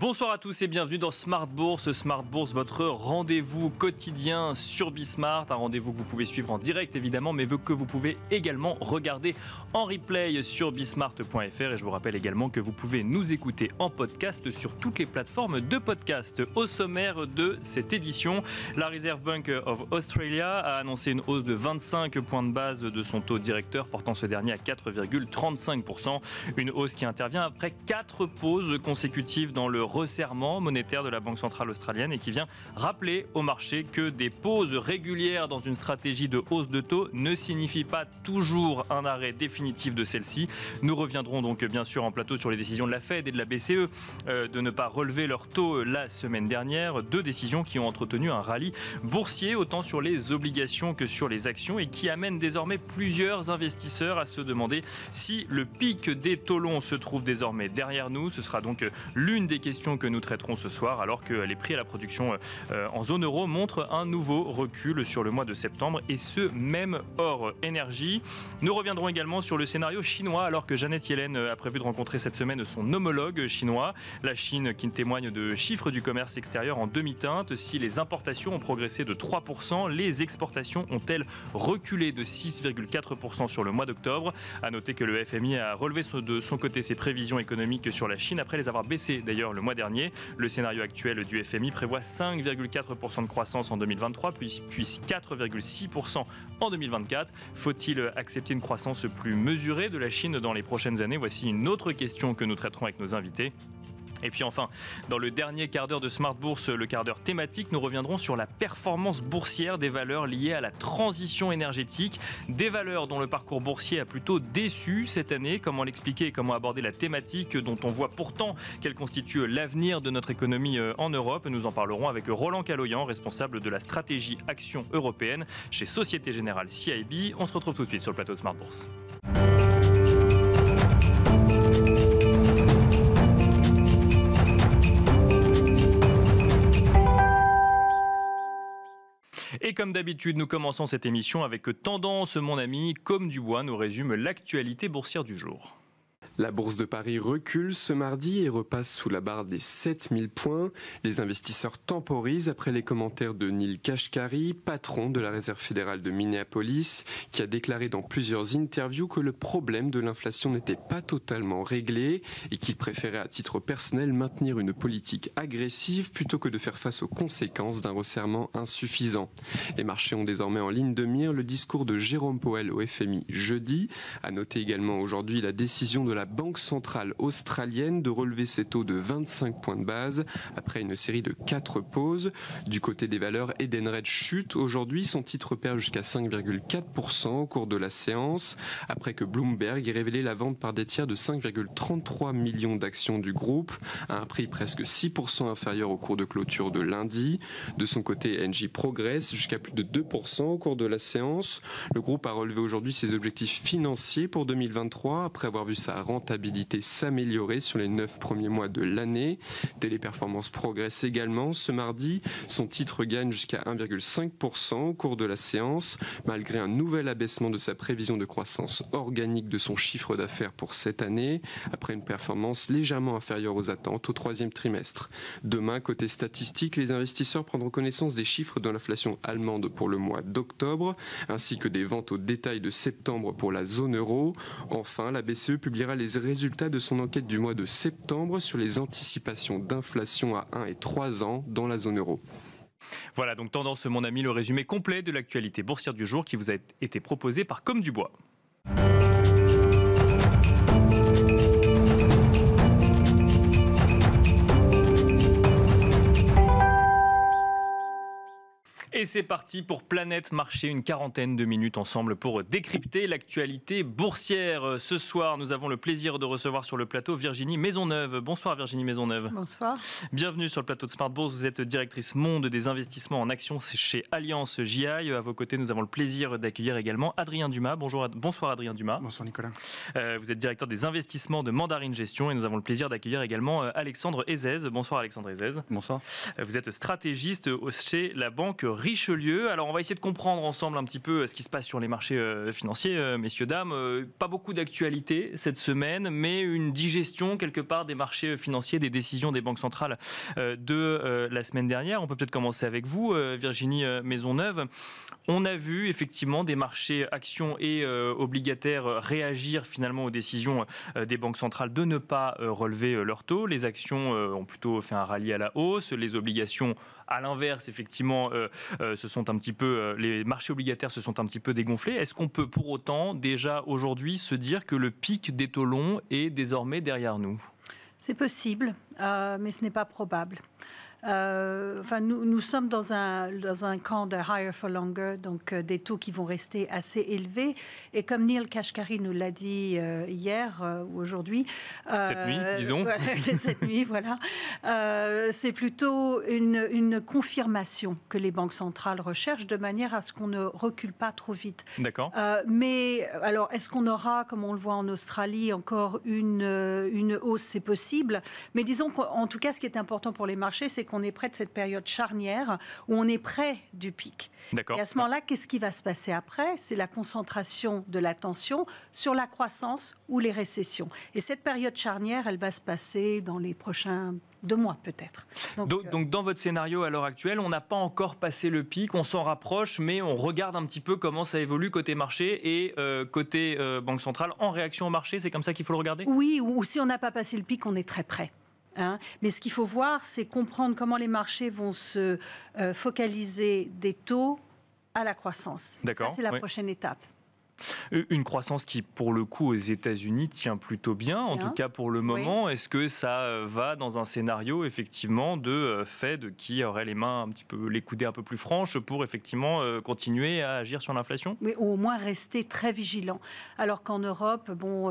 Bonsoir à tous et bienvenue dans Smart Bourse. Smart Bourse, votre rendez-vous quotidien sur Bismart, un rendez-vous que vous pouvez suivre en direct évidemment, mais que vous pouvez également regarder en replay sur bismart.fr. Et je vous rappelle également que vous pouvez nous écouter en podcast sur toutes les plateformes de podcast. Au sommaire de cette édition, la Reserve Bank of Australia a annoncé une hausse de 25 points de base de son taux directeur, portant ce dernier à 4,35%. Une hausse qui intervient après quatre pauses consécutives dans le resserrement monétaire de la Banque centrale australienne et qui vient rappeler au marché que des pauses régulières dans une stratégie de hausse de taux ne signifient pas toujours un arrêt définitif de celle-ci. Nous reviendrons donc bien sûr en plateau sur les décisions de la Fed et de la BCE euh, de ne pas relever leur taux la semaine dernière, deux décisions qui ont entretenu un rallye boursier autant sur les obligations que sur les actions et qui amènent désormais plusieurs investisseurs à se demander si le pic des taux longs se trouve désormais derrière nous. Ce sera donc l'une des questions que nous traiterons ce soir, alors que les prix à la production euh, euh, en zone euro montrent un nouveau recul sur le mois de septembre, et ce même hors énergie. Nous reviendrons également sur le scénario chinois, alors que Jeannette Yellen a prévu de rencontrer cette semaine son homologue chinois, la Chine qui témoigne de chiffres du commerce extérieur en demi-teinte. Si les importations ont progressé de 3%, les exportations ont-elles reculé de 6,4% sur le mois d'octobre A noter que le FMI a relevé de son côté ses prévisions économiques sur la Chine après les avoir baissées d'ailleurs le mois dernier. Le scénario actuel du FMI prévoit 5,4% de croissance en 2023, puis, puis 4,6% en 2024. Faut-il accepter une croissance plus mesurée de la Chine dans les prochaines années Voici une autre question que nous traiterons avec nos invités. Et puis enfin, dans le dernier quart d'heure de Smart Bourse, le quart d'heure thématique, nous reviendrons sur la performance boursière des valeurs liées à la transition énergétique, des valeurs dont le parcours boursier a plutôt déçu cette année, comment l'expliquer comment aborder la thématique dont on voit pourtant qu'elle constitue l'avenir de notre économie euh, en Europe. Nous en parlerons avec Roland Caloyan, responsable de la stratégie action européenne chez Société Générale CIB. On se retrouve tout de suite sur le plateau Smart Bourse. Et comme d'habitude, nous commençons cette émission avec Tendance, mon ami. Comme Dubois nous résume l'actualité boursière du jour. La bourse de Paris recule ce mardi et repasse sous la barre des 7000 points. Les investisseurs temporisent après les commentaires de Neil Kashkari, patron de la Réserve fédérale de Minneapolis, qui a déclaré dans plusieurs interviews que le problème de l'inflation n'était pas totalement réglé et qu'il préférait à titre personnel maintenir une politique agressive plutôt que de faire face aux conséquences d'un resserrement insuffisant. Les marchés ont désormais en ligne de mire le discours de Jérôme Powell au FMI jeudi. À noter également aujourd'hui la décision de la Banque centrale australienne de relever ses taux de 25 points de base après une série de 4 pauses. Du côté des valeurs, Edenred chute aujourd'hui. Son titre perd jusqu'à 5,4% au cours de la séance après que Bloomberg ait révélé la vente par des tiers de 5,33 millions d'actions du groupe à un prix presque 6% inférieur au cours de clôture de lundi. De son côté, Engie progresse jusqu'à plus de 2% au cours de la séance. Le groupe a relevé aujourd'hui ses objectifs financiers pour 2023 après avoir vu sa rente s'améliorer sur les 9 premiers mois de l'année. Téléperformance progresse également. Ce mardi, son titre gagne jusqu'à 1,5% au cours de la séance, malgré un nouvel abaissement de sa prévision de croissance organique de son chiffre d'affaires pour cette année, après une performance légèrement inférieure aux attentes au troisième trimestre. Demain, côté statistique, les investisseurs prendront connaissance des chiffres de l'inflation allemande pour le mois d'octobre, ainsi que des ventes au détail de septembre pour la zone euro. Enfin, la BCE publiera les résultats de son enquête du mois de septembre sur les anticipations d'inflation à 1 et 3 ans dans la zone euro. Voilà donc Tendance mon ami, le résumé complet de l'actualité boursière du jour qui vous a été proposé par Comme Dubois. Et c'est parti pour Planète Marché, une quarantaine de minutes ensemble pour décrypter l'actualité boursière. Ce soir, nous avons le plaisir de recevoir sur le plateau Virginie Maisonneuve. Bonsoir Virginie Maisonneuve. Bonsoir. Bienvenue sur le plateau de Smart Bourse. Vous êtes directrice monde des investissements en actions chez Alliance JI. À vos côtés, nous avons le plaisir d'accueillir également Adrien Dumas. Bonjour, bonsoir Adrien Dumas. Bonsoir Nicolas. Euh, vous êtes directeur des investissements de Mandarine Gestion et nous avons le plaisir d'accueillir également euh, Alexandre Ezez. Bonsoir Alexandre Ezez. Bonsoir. Vous êtes stratégiste chez la banque Richelieu. Alors on va essayer de comprendre ensemble un petit peu euh, ce qui se passe sur les marchés euh, financiers, euh, messieurs, dames. Pas beaucoup d'actualité cette semaine, mais une digestion quelque part des marchés financiers, des décisions des banques centrales de la semaine dernière. On peut peut-être commencer avec vous, Virginie Maisonneuve. On a vu effectivement des marchés actions et obligataires réagir finalement aux décisions des banques centrales de ne pas relever leur taux. Les actions ont plutôt fait un rallye à la hausse, les obligations à l'inverse effectivement euh, sont un petit peu, euh, les marchés obligataires se sont un petit peu dégonflés. Est-ce qu'on peut pour autant déjà aujourd'hui se dire que le pic des taux longs est désormais derrière nous C'est possible, euh, mais ce n'est pas probable. Euh, enfin, nous, nous, sommes dans un, dans un camp de higher for longer, donc euh, des taux qui vont rester assez élevés. Et comme Neil Kashkari nous l'a dit euh, hier ou aujourd'hui. cette nuit, disons. cette nuit, voilà. C'est plutôt une, une, confirmation que les banques centrales recherchent de manière à ce qu'on ne recule pas trop vite. D'accord. mais alors, est-ce qu'on aura, comme on le voit en Australie, encore une, une hausse C'est possible. Mais disons qu'en tout cas, ce qui est important pour les marchés, c'est qu'on est près de cette période charnière où on est près du pic. Et à ce moment-là, qu'est-ce qui va se passer après C'est la concentration de l'attention sur la croissance ou les récessions. Et cette période charnière, elle va se passer dans les prochains deux mois peut-être. Euh, donc, dans votre scénario à l'heure actuelle, on n'a pas encore passé le pic, on s'en rapproche, mais on regarde un petit peu comment ça évolue côté marché et euh, côté euh, Banque centrale en réaction au marché. C'est comme ça qu'il faut le regarder Oui, ou si on n'a pas passé le pic, on est très près. Hein. Mais ce qu'il faut voir, c'est comprendre comment les marchés vont se euh, focaliser des taux à la croissance. D'accord. c'est la prochaine étape. Euh, une croissance qui, pour le coup, aux États-Unis tient plutôt bien, en tout cas pour le moment. Est-ce que ça euh, va dans un scénario, effectivement, de Fed qui aurait les mains un petit peu, les coudées un peu plus franches pour, effectivement, continuer à agir sur l'inflation Oui, au moins rester très vigilant. Alors qu'en Europe, bon,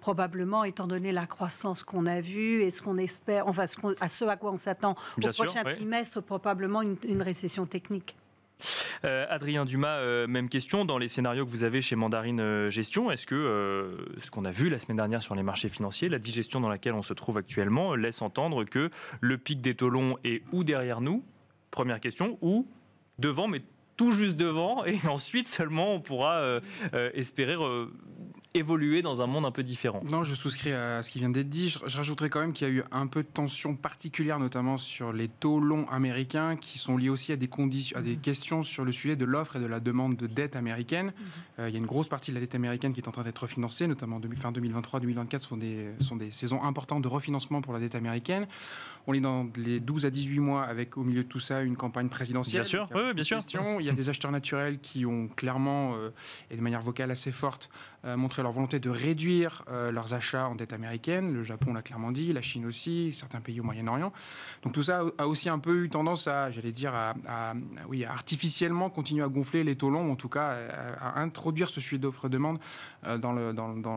probablement, étant donné la croissance qu'on a vue et ce qu'on espère, enfin, ce à ce à quoi on s'attend au prochain trimestre, probablement une, récession technique. Euh, Adrien Dumas, euh, même question. Dans les scénarios que vous avez chez Mandarine euh, Gestion, est-ce que ce qu'on a vu la semaine dernière sur les marchés financiers, la digestion dans laquelle on se trouve actuellement, laisse entendre que le pic des taux longs est ou derrière nous, première question, ou devant, mais tout juste devant, et ensuite seulement on pourra espérer évoluer dans un monde un peu différent. Non, je souscris à ce qui vient d'être dit. Je, rajouterai rajouterais quand même qu'il y a eu un peu de tension particulière, notamment sur les taux longs américains, qui sont liés aussi à des, conditions, à des mhm. questions sur le sujet de l'offre et de la demande de dette américaine. Mhm. Euh, il y a une grosse partie de la dette américaine qui est en train d'être refinancée, notamment de, fin 2023-2024 sont des, sont des saisons importantes de refinancement pour la dette américaine. On est dans les 12 à 18 mois avec au milieu de tout ça une campagne présidentielle. Bien sûr, oui, bien sûr. Il y a des acheteurs naturels qui ont clairement, euh, et de manière vocale assez forte, euh, montré leur volonté de réduire euh, leurs achats en dette américaine. Le Japon l'a clairement dit, la Chine aussi, certains pays au Moyen-Orient. Donc tout ça a aussi un peu eu tendance à, j'allais dire, à, oui, artificiellement continuer à gonfler les taux longs, en tout cas à, introduire ce sujet d'offre-demande euh, dans,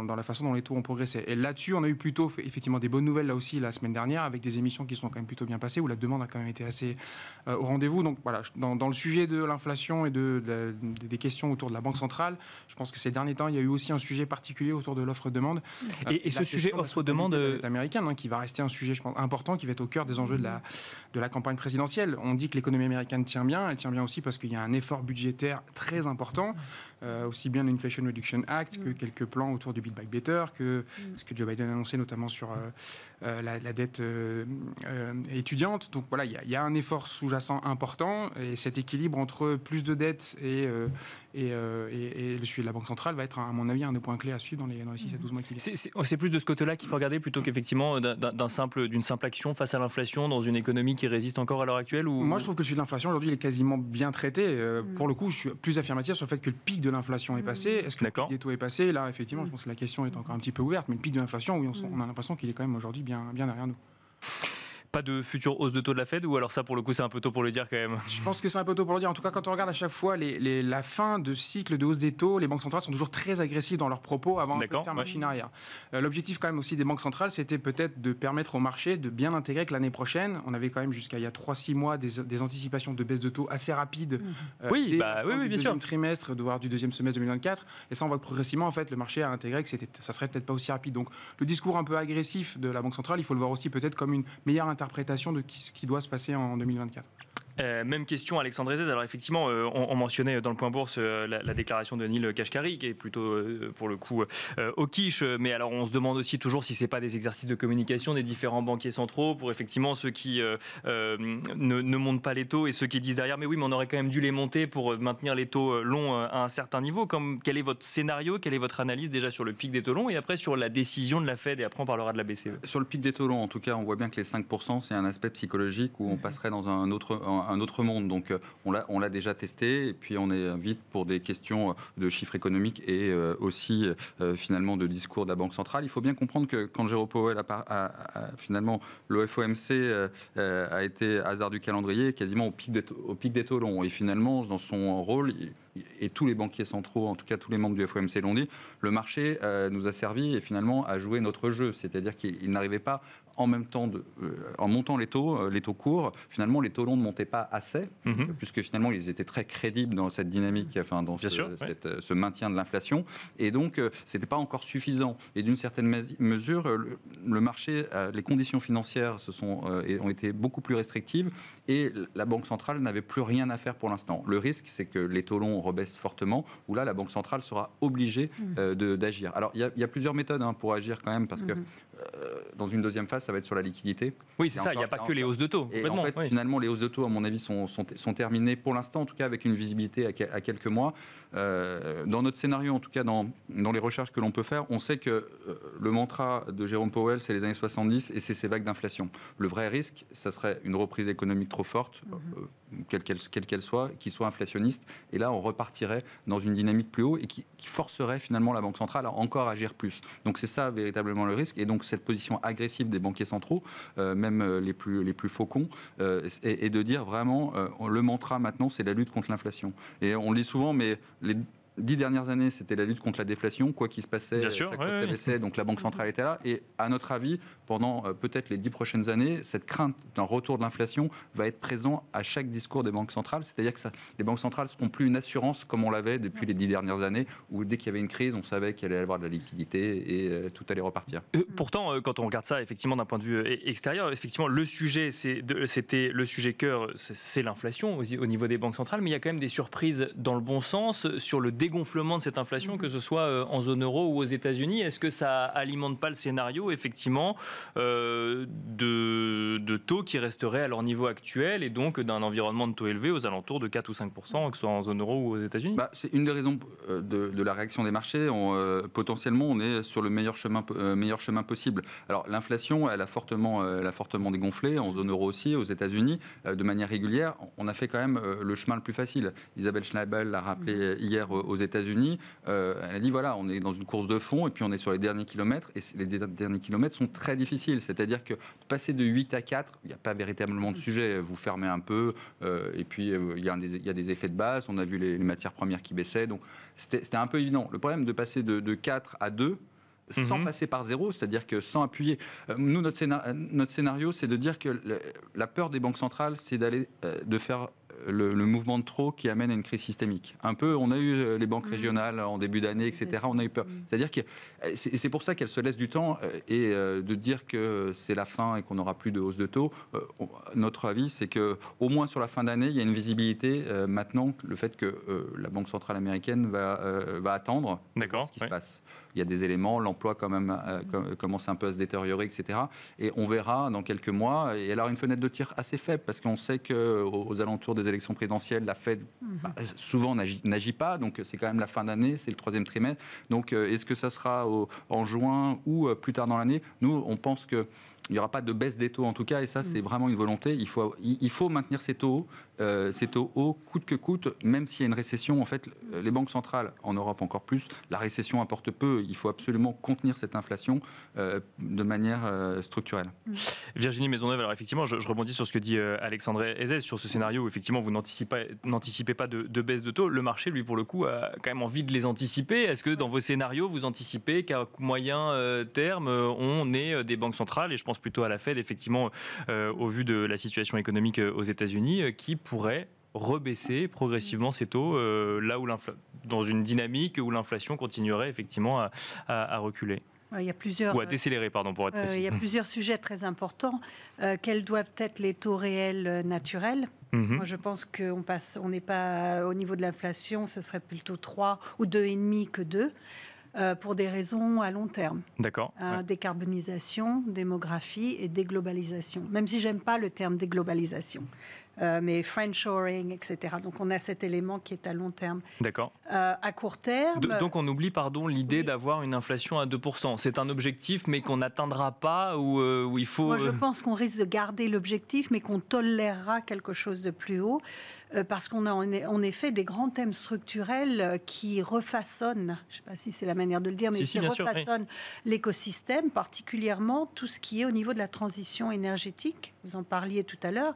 dans, la façon dont les taux ont progressé. Et là-dessus, on a eu plutôt effectivement des bonnes nouvelles là aussi la semaine dernière, avec des émissions qui sont quand même plutôt bien passées, où la demande a quand même été assez au rendez-vous. Donc voilà, dans, le sujet de l'inflation et de, des questions autour de la Banque centrale, je pense que ces derniers temps, il y a eu aussi un un sujet particulier autour de l'offre-demande. Ah, et, ce sujet offre-demande euh, américaine, hein, qui va rester un sujet, je pense, important, qui va être au cœur des enjeux de la, mhm. de la campagne présidentielle. On dit que l'économie américaine tient bien, elle tient bien aussi parce qu'il y a un effort budgétaire très important. Mhm. Euh, aussi bien l'Inflation Reduction Act que mm. quelques plans autour du Build Back Better, que mm. ce que Joe Biden a annoncé notamment sur euh, euh, la, dette étudiante. Donc voilà, il y, a un effort sous-jacent important et cet équilibre entre plus de dettes et, et, le suivi de la Banque centrale va être, à mon avis, un des points clés à suivre dans les, 6 à 12 mm. mois qui viennent. Oh, c'est plus de ce côté-là qu'il faut regarder plutôt qu'effectivement d'une simple, simple action face à l'inflation dans une économie qui résiste encore à l'heure actuelle ou... Moi, je trouve que le sujet de l'inflation aujourd'hui, est quasiment bien traité. Pour le coup, je suis plus affirmatif sur le fait que le pic de l'inflation est passée. Mmh. Est-ce que le pic des taux est passé Là, effectivement, je mmh. pense que la question est encore un petit peu ouverte, mais le pic de l'inflation, oui, on, mmh. on a l'impression qu'il est quand même aujourd'hui bien, bien derrière nous pas de future hausse de taux de la Fed ou alors ça pour le coup c'est un peu tôt pour le dire quand même Je pense que c'est un peu tôt pour le dire. En tout cas quand on regarde à chaque fois les, la fin de cycle de hausse des taux, les banques centrales sont toujours très agressives dans leurs propos avant de faire machine arrière. Euh, l'objectif quand même aussi des banques centrales c'était peut-être de permettre au marché de bien intégrer que l'année prochaine on avait quand même jusqu'à il y a 3-6 mois des, anticipations de baisse de taux assez rapides. Mhm. Euh, bah, du oui, bah, oui, oui, bien deuxième trimestre, voire du deuxième semestre 2024 et ça on voit que progressivement en fait le marché a intégré que ça serait peut-être pas aussi rapide. Donc le discours un peu agressif de la banque centrale il faut le voir aussi peut-être comme une meilleure interprétation de ce qui doit se passer en 2024. Euh, même question, Alexandre Ezez. Alors, effectivement, euh, on, mentionnait euh, dans le point bourse la, déclaration de Neil Kashkari, qui est plutôt, pour le coup, au quiche. Mais alors, on se demande aussi toujours si ce n'est pas des exercices de communication des différents banquiers centraux pour, effectivement, ceux qui ne, montent pas les taux et ceux qui disent derrière, mais oui, mais on aurait quand même dû les monter pour maintenir les taux longs à un certain niveau. Comme, quel est votre scénario Quelle est votre analyse déjà sur le pic des taux longs et après sur la décision de la Fed Et après, on parlera de la BCE. Sur le pic des taux longs, en tout cas, on voit bien que les 5%, c'est un aspect psychologique où on mhm. passerait dans un autre un autre monde. Donc euh, on l'a déjà testé et puis on est vite pour des questions euh, de chiffres économiques et euh, aussi finalement de discours de la Banque centrale. Il faut bien comprendre que quand Jérôme Powell a, finalement le FOMC a été hasard du calendrier quasiment au pic des, au pic des et finalement dans son rôle et tous les banquiers centraux, en tout cas tous les membres du FOMC l'ont dit, le marché nous a servi et finalement à jouer notre jeu. C'est-à-dire qu'il n'arrivait pas en même temps, de, euh, en montant les taux, euh, les taux courts, finalement, les taux longs ne montaient pas assez, mhm. puisque finalement, ils étaient très crédibles dans cette dynamique, mhm. enfin, dans euh, ce, maintien de l'inflation. Et donc, c'était ce n'était pas encore suffisant. Et d'une certaine mesure, le, marché, les conditions financières se sont, ont été beaucoup plus restrictives et la Banque centrale n'avait plus rien à faire pour l'instant. Le risque, c'est que les taux longs rebaissent fortement, où là, la Banque centrale sera obligée mm. d'agir. Alors, il y, a plusieurs méthodes hein, pour agir quand même, parce que mm-hmm. Euh, dans une deuxième phase, ça va être sur la liquidité. Oui, c'est ça, il n'y a pas que les hausses de taux. finalement, les hausses de taux, à mon avis, sont, sont, sont terminées pour l'instant, en tout cas avec une visibilité à quelques mois. Euh, dans notre scénario, en tout cas dans, dans les recherches que l'on peut faire, on sait que euh, le mantra de Jérôme Powell, c'est les années 70 et c'est ces vagues d'inflation. Le vrai risque, ça serait une reprise économique trop forte, mhm. euh, quelle qu'elle soit, qui soit inflationniste. Et là, on repartirait dans une dynamique plus haut et qui, forcerait finalement la Banque centrale à encore agir plus. Donc c'est ça véritablement le risque. Et donc cette position agressive des banquiers centraux, même les plus, les plus faucons, et, et, de dire vraiment, le mantra maintenant, c'est la lutte contre l'inflation. Et on le dit souvent, mais les dix dernières années, c'était la lutte contre la déflation, quoi qu'il se passait, ça donc la Banque centrale mm-hmm. était là. Et à notre avis, pendant euh, peut-être les dix prochaines années, cette crainte d'un retour de l'inflation va être présent à chaque discours des banques centrales. C'est-à-dire que ça, les banques centrales ne seront plus une assurance comme on l'avait depuis mm. les dix dernières années, où dès qu'il y avait une crise, on savait qu'il allait y avoir de la liquidité et euh, tout allait repartir. Euh, pourtant, quand on regarde ça, effectivement, d'un point de vue e-, extérieur, effectivement, le sujet, c'était le sujet cœur, c'est l'inflation au niveau des banques centrales, mais il y a quand même des surprises dans le bon sens sur le dé dégonflement de cette inflation, que ce soit euh, en zone euro ou aux États-Unis. Est-ce que ça alimente pas le scénario, effectivement, euh, de, taux qui resteraient à leur niveau actuel et donc d'un environnement de taux élevé aux alentours de 4 ou 5 que ce soit en zone euro ou aux États-Unis bah, C'est une des raisons euh, de, la réaction des marchés. potentiellement, on est sur le meilleur chemin, meilleur chemin possible. Alors, l'inflation, elle a fortement, elle fortement dégonflé en zone euro aussi, aux États-Unis, de manière régulière. On a fait quand même le chemin le plus facile. Isabelle Schneibel l'a rappelé mm-hmm. hier aux États-Unis, euh, elle a dit voilà, on est dans une course de fond et puis on est sur les derniers kilomètres et les derniers kilomètres sont très difficiles. C'est-à-dire que passer de 8 à 4, il n'y a pas véritablement de mm. sujet. Vous fermez un peu euh, et puis euh, il y, a des, des effets de base. On a vu les, matières premières qui baissaient. Donc c'était un peu évident. Le problème de passer de, 4 à 2, sans mm-hmm. passer par zéro, c'est-à-dire que sans appuyer. Nous, notre, scénario, c'est de dire que la peur des banques centrales, c'est d'aller, de faire le, mouvement de trop qui amène à une crise systémique. Un peu, on a eu euh, les banques mm. régionales en début d'année, etc. On a eu peur. Mm. C'est-à-dire que euh, c'est pour ça qu'elles se laissent du temps euh, et de dire que c'est la fin et qu'on n'aura plus de hausse de taux. Notre avis, c'est que au moins sur la fin d'année, il y a une visibilité maintenant, le fait que la Banque centrale américaine va, attendre ce qui se passe il y a des éléments, l'emploi quand même euh, euh, commence un peu à se détériorer, etc. Et on verra dans quelques mois. Et alors, une fenêtre de tir assez faible parce qu'on sait que qu'aux alentours des élections présidentielles, la Fed mhm. bah, euh, souvent n'agit pas. Donc c'est quand même la fin d'année, c'est le troisième trimestre. Donc est-ce que ça sera en juin ou plus tard dans l'année Nous, on pense que n'y aura pas de baisse des taux en tout cas, et ça mhm. c'est vraiment une volonté. Il faut, il faut maintenir ces taux, euh, c'est au taux coûte que coûte, même s'il y a une récession, en fait, euh, les banques centrales, en Europe encore plus, la récession apporte peu. Il faut absolument contenir cette inflation euh, de manière structurelle. Mm. Virginie Maisonneuve, alors effectivement, je, rebondis sur ce que dit Alexandre Ezès, sur ce scénario où effectivement vous n'anticipez pas de, de, baisse de taux. Le marché, lui, pour le coup, a quand même envie de les anticiper. Est-ce que dans vos scénarios, vous anticipez qu'à moyen terme, on ait des banques centrales, et je pense plutôt à la Fed, effectivement, au vu de la situation économique aux États-Unis, qui pourrait rebaisser progressivement ces taux euh, là où dans une dynamique où l'inflation continuerait effectivement à, reculer il y a plusieurs. Ou à euh, décélérer, pardon, pour être euh, précis. il y a plusieurs sujets très importants. quels doivent être les taux réels naturels mhm. Moi, je pense qu'on passe, on n'est pas au niveau de l'inflation, ce serait plutôt 3 ou 2,5 que 2. pour des raisons à long terme. D'accord. Décarbonisation, démographie et déglobalisation. Même si j'aime pas le terme déglobalisation mais euh, mais friendshoring, etc. Donc on a cet élément qui est à long terme. D'accord. Euh, à court terme. donc on oublie, pardon, l'idée d'avoir une inflation à 2%. C'est un objectif, mais qu'on n'atteindra pas ou euh, il faut. Moi, je pense qu'on risque de garder l'objectif, mais qu'on tolérera quelque chose de plus haut parce qu'on a en effet des grands thèmes structurels qui refaçonnent, je ne sais pas si c'est la manière de le dire, mais qui refaçonnent l'écosystème, particulièrement tout ce qui est au niveau de la transition énergétique vous en parliez tout à l'heure,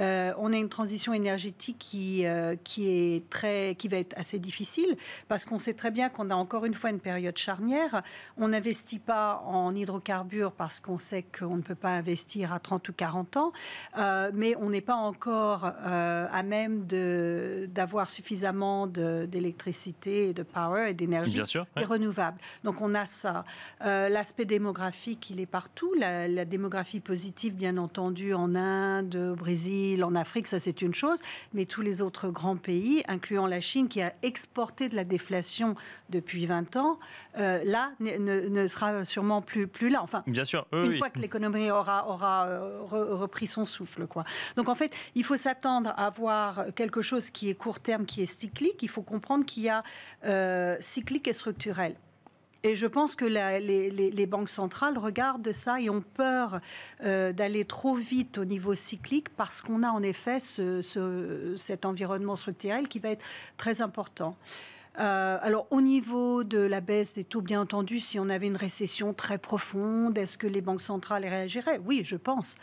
euh, on a une transition énergétique qui, euh, qui, est très, qui va être assez difficile parce qu'on sait très bien qu'on a encore une fois une période charnière. On n'investit pas en hydrocarbures parce qu'on sait qu'on ne peut pas investir à 30 ou 40 ans, euh, mais on n'est pas encore à même d'avoir suffisamment d'électricité, de, power et d'énergie renouvelable. Donc on a ça. L'aspect démographique, il est partout. la démographie positive, bien entendu en Inde, au Brésil, en Afrique, ça c'est une chose, mais tous les autres grands pays, incluant la Chine qui a exporté de la déflation depuis 20 ans, euh, là ne, sera sûrement plus, plus là. Enfin, bien sûr, une fois que l'économie aura, aura euh, repris son souffle. Quoi. Donc en fait, il faut s'attendre à voir quelque chose qui est court terme, qui est cyclique. Il faut comprendre qu'il y a euh, cyclique et structurel. Et je pense que les, banques centrales regardent ça et ont peur euh, d'aller trop vite au niveau cyclique parce qu'on a en effet cet environnement structurel qui va être très important. Euh, alors, au niveau de la baisse des taux, bien entendu, si on avait une récession très profonde, est-ce que les banques centrales réagiraient Oui, je pense.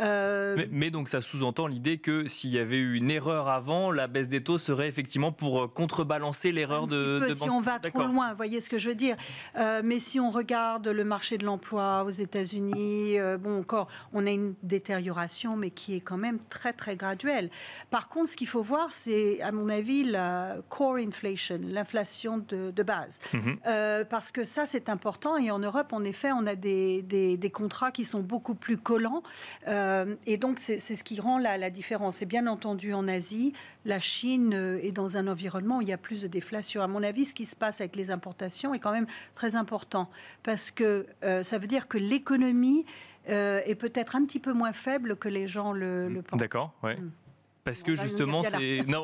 Euh, mais, donc, ça sous-entend l'idée que s'il y avait eu une erreur avant, la baisse des taux serait effectivement pour euh, contrebalancer l'erreur de, Si on va trop loin, vous voyez ce que je veux dire. mais si on regarde le marché de l'emploi aux États-Unis, bon, encore, on a une détérioration, mais qui est quand même très, très graduelle. Par contre, ce qu'il faut voir, c'est, à mon avis, la core inflation l'inflation de, de, base. Mhm. Euh, parce que ça, c'est important. Et en Europe, en effet, on a des, des, contrats qui sont beaucoup plus collants. Euh, et donc, c'est ce qui rend la, la différence. Et bien entendu, en Asie, la Chine euh, est dans un environnement où il y a plus de déflation. À mon avis, ce qui se passe avec les importations est quand même très important. Parce que ça veut dire que l'économie... est peut-être un petit peu moins faible que les gens le, pensent. D'accord, oui. Mm parce que justement,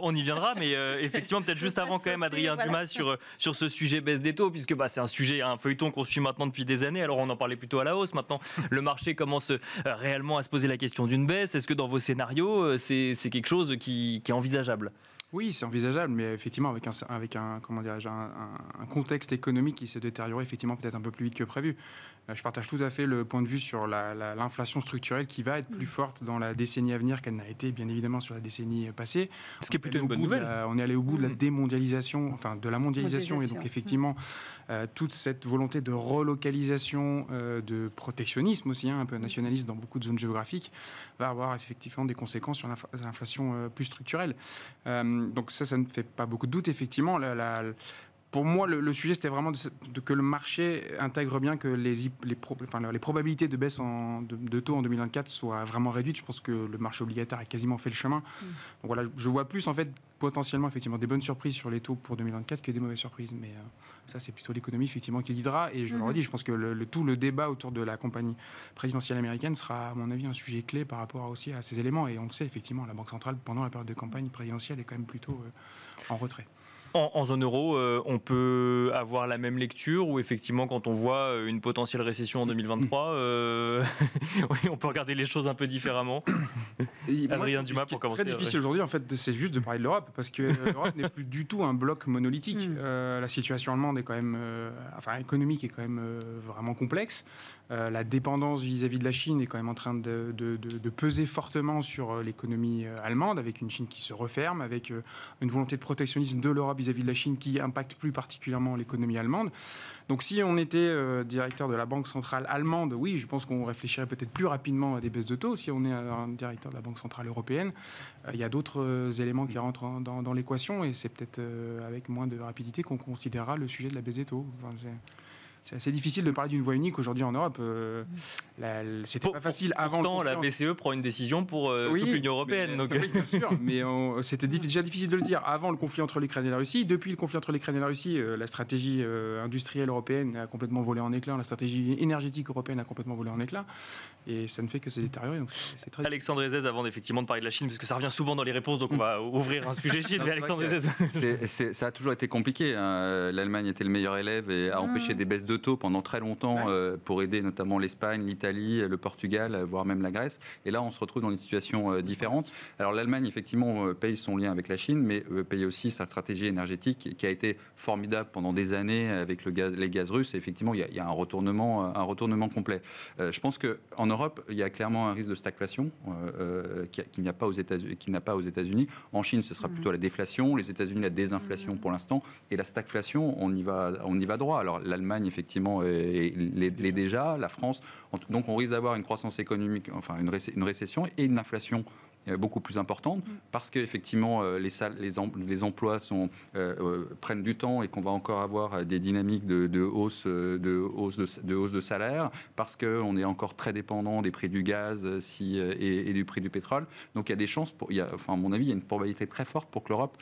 on y viendra, mais euh, effectivement, peut-être juste avant, quand même, Adrien Dumas, euh, sur, ce sujet baisse des taux, puisque bah, c'est un sujet, un feuilleton qu'on suit maintenant depuis des années. Alors, on en parlait plutôt à la hausse. Maintenant, le marché commence euh, réellement à se poser la question d'une baisse. Est-ce que dans vos scénarios, c'est quelque chose qui est envisageable oui, c'est envisageable, mais effectivement, avec un, avec un, comment contexte économique qui s'est détérioré effectivement peut-être un peu plus vite que prévu. Euh, je partage tout à fait le point de vue sur l'inflation structurelle qui va être plus mm. forte dans la décennie à venir qu'elle n'a été, bien évidemment, sur la décennie euh, passée. Ce qui est plutôt une bonne nouvelle. on est allé au bout de la mm. démondialisation, enfin de la mondialisation, et donc effectivement, mm. euh, toute cette volonté de relocalisation, de protectionnisme aussi, hein, un peu nationaliste dans beaucoup de zones géographiques, va avoir effectivement des conséquences sur l'inflation plus structurelle. Euh, donc ça, ça ne fait pas beaucoup de doute, effectivement pour moi, le, sujet, c'était vraiment de, que le marché intègre bien que les, probabilités de baisse de, taux en 2024 soient vraiment réduites. Je pense que le marché obligataire a quasiment fait le chemin. Mm. voilà, je vois plus, en fait, potentiellement, effectivement, des bonnes surprises sur les taux pour 2024 que des mauvaises surprises. Mais euh, ça, c'est plutôt l'économie, effectivement, qui l'idera. Et je mm-hmm. le redis, je pense que tout le débat autour de la compagnie présidentielle américaine sera, à mon avis, un sujet clé par rapport aussi à ces éléments. Et on le sait, effectivement, la Banque centrale, pendant la période de campagne présidentielle, est quand même plutôt euh, en retrait. En, zone euro, euh, on peut avoir la même lecture ou effectivement, quand on voit euh, une potentielle récession en 2023, euh, on peut regarder les choses un peu différemment. Adrien Dumas pour commencer. très difficile aujourd'hui, en fait, c'est juste de parler de l'Europe parce que l'Europe n'est plus du tout un bloc monolithique. Hmm. la situation allemande est quand même, enfin économique est quand même vraiment complexe. Euh, la dépendance vis-à-vis de la Chine est quand même en train de, peser fortement sur euh, l'économie euh, allemande, avec une Chine qui se referme, avec une volonté de protectionnisme de l'Europe vis-à-vis de la Chine qui impacte plus particulièrement l'économie allemande. Donc si on était directeur de la Banque centrale allemande, oui, je pense qu'on réfléchirait peut-être plus rapidement à des baisses de taux. Si on est un directeur de la Banque centrale européenne, il y a d'autres éléments qui rentrent dans, l'équation et c'est peut-être avec moins de rapidité qu'on considérera le sujet de la baisse des taux c'est assez difficile de parler d'une voie unique aujourd'hui en Europe. C'est euh, C'était pas facile avant pourtant, la BCE prend une décision pour euh, toute l'Union européenne. Mais, euh, bien sûr, mais c'était déjà difficile de le dire avant le conflit entre l'Ukraine et la Russie. Depuis le conflit entre l'Ukraine et la Russie, la stratégie industrielle européenne a complètement volé en éclat, la stratégie énergétique européenne a complètement volé en éclat, et ça ne fait que se détériorer. très... Alexandre Ezez, avant effectivement de parler de la Chine, parce que ça revient souvent dans les réponses, donc on va ouvrir un sujet Chine. Alexandre Ezez. ça a toujours été compliqué. Hein. L'Allemagne était le meilleur élève et a ah. empêché des baisses de de taux pendant très longtemps euh, pour aider notamment l'Espagne, l'Italie, le Portugal, euh, voire même la Grèce. Et là, on se retrouve dans une situation euh, différente. Alors l'Allemagne, effectivement, paye son lien avec la Chine, mais paye aussi sa stratégie énergétique qui a été formidable pendant des années avec le gaz, les gaz russes. Et effectivement, il y, a, un retournement, un retournement complet. je pense qu'en Europe, il y a clairement un risque de stagflation qui, n'y a pas aux États-Unis. Pas aux unis En Chine, ce sera mm-hmm. plutôt la déflation. Les États-Unis, la désinflation mm-hmm. pour l'instant. Et la stagflation, on y va, on y va droit. Alors l'Allemagne, effectivement effectivement euh, les déjà. La France, donc on risque d'avoir une croissance économique, enfin une, récession et une inflation euh, beaucoup plus importante mm. parce qu'effectivement euh, les, les, les emplois sont, euh, prennent du temps et qu'on va encore avoir des dynamiques de, hausse, de, hausse de, hausse de salaire parce qu'on est encore très dépendant des prix du gaz si, et, du prix du pétrole. Donc il y a des chances, pour, il y enfin à mon avis, il y a une probabilité très forte pour que l'Europe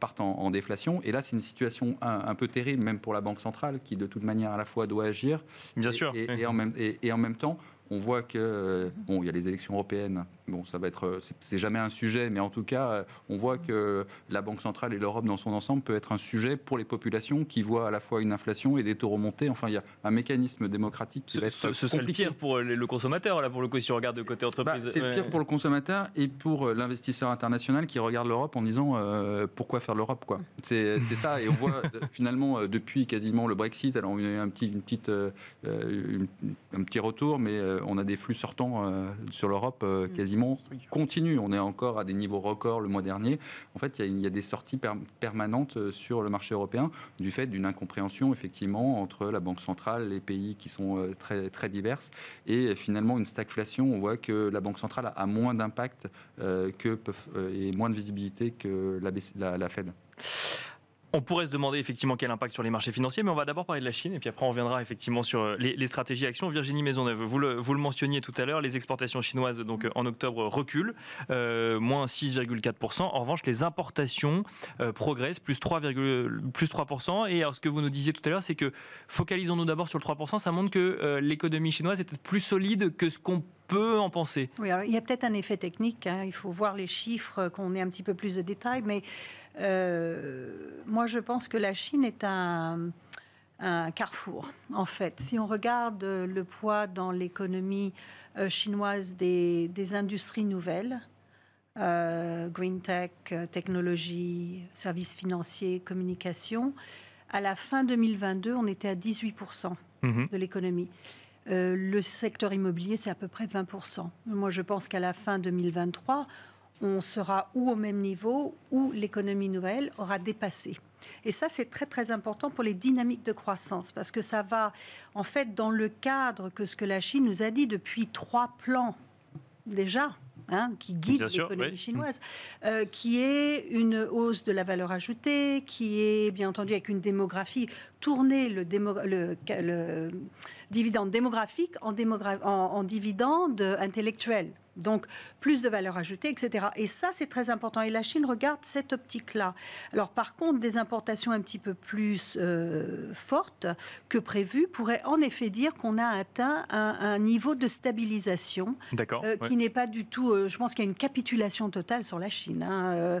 parte en, déflation. Et là, c'est une situation un, peu terrible, même pour la Banque centrale qui, de toute manière, à la fois doit agir. Bien et, sûr. Et, en même, et en même temps, on voit que, bon, il y a les élections européennes Bon, ça va être, euh, c'est jamais un sujet, mais en tout cas, euh, on voit que la Banque centrale et l'Europe dans son ensemble peut être un sujet pour les populations qui voient à la fois une inflation et des taux remontés. Enfin, il y a un mécanisme démocratique qui va être. Ce, serait le pire pour euh, le consommateur, là, pour le coup, si on regarde de côté bah, entreprise. c'est le pire pour le consommateur et pour l'investisseur international qui regarde l'Europe en disant pourquoi faire l'Europe, quoi. C'est ça. Et on voit finalement, depuis quasiment le Brexit, alors on a eu un petit, une petite, un petit retour, mais on a des flux sortants sur l'Europe mm. quasiment continue. On est encore à des niveaux records le mois dernier. En fait, il y, a, des sorties permanentes euh, sur le marché européen du fait d'une incompréhension effectivement entre la Banque centrale, les pays qui sont euh, très, très diverses et euh, finalement une stagflation. On voit que la Banque centrale a moins d'impact que et moins de visibilité que la Fed. On pourrait se demander effectivement quel impact sur les marchés financiers, mais on va d'abord parler de la Chine et puis après on reviendra effectivement sur euh, les, stratégies actions. Virginie Maisonneuve, vous le, vous mentionniez tout à l'heure, les exportations chinoises donc euh, en octobre reculent, euh, moins 6,4%. En revanche, les importations progressent, plus 3, Et alors, ce que vous nous disiez tout à l'heure, c'est que focalisons-nous d'abord sur le 3%. Ça montre que l'économie chinoise est peut-être plus solide que ce qu'on peut en penser. Oui, alors, il y a peut-être un effet technique. Hein. Il faut voir les chiffres, qu'on ait un petit peu plus de détails, mais euh, moi, je pense que la Chine est un, carrefour, en fait. Si on regarde le poids dans l'économie euh, chinoise des, industries nouvelles, euh, green tech, technologie, services financiers, communication, à la fin 2022, on était à 18% mhm. de l'économie. le secteur immobilier, c'est à peu près 20%. Moi, je pense qu'à la fin 2023, on sera ou au même niveau ou l'économie nouvelle aura dépassé. Et ça, c'est très très important pour les dynamiques de croissance, parce que ça va, en fait, dans le cadre que ce que la Chine nous a dit depuis trois plans déjà, hein, qui guident l'économie chinoise, euh, qui est une hausse de la valeur ajoutée, qui est bien entendu avec une démographie, tournée le, dividende démographique en, en, en dividende intellectuel. Donc, plus de valeur ajoutée, etc. Et ça, c'est très important. Et la Chine regarde cette optique-là. Alors, par contre, des importations un petit peu plus euh, fortes que prévues pourraient en effet dire qu'on a atteint un, niveau de stabilisation euh, qui n'est pas du tout. Euh, je pense qu'il y a une capitulation totale sur la Chine. Hein.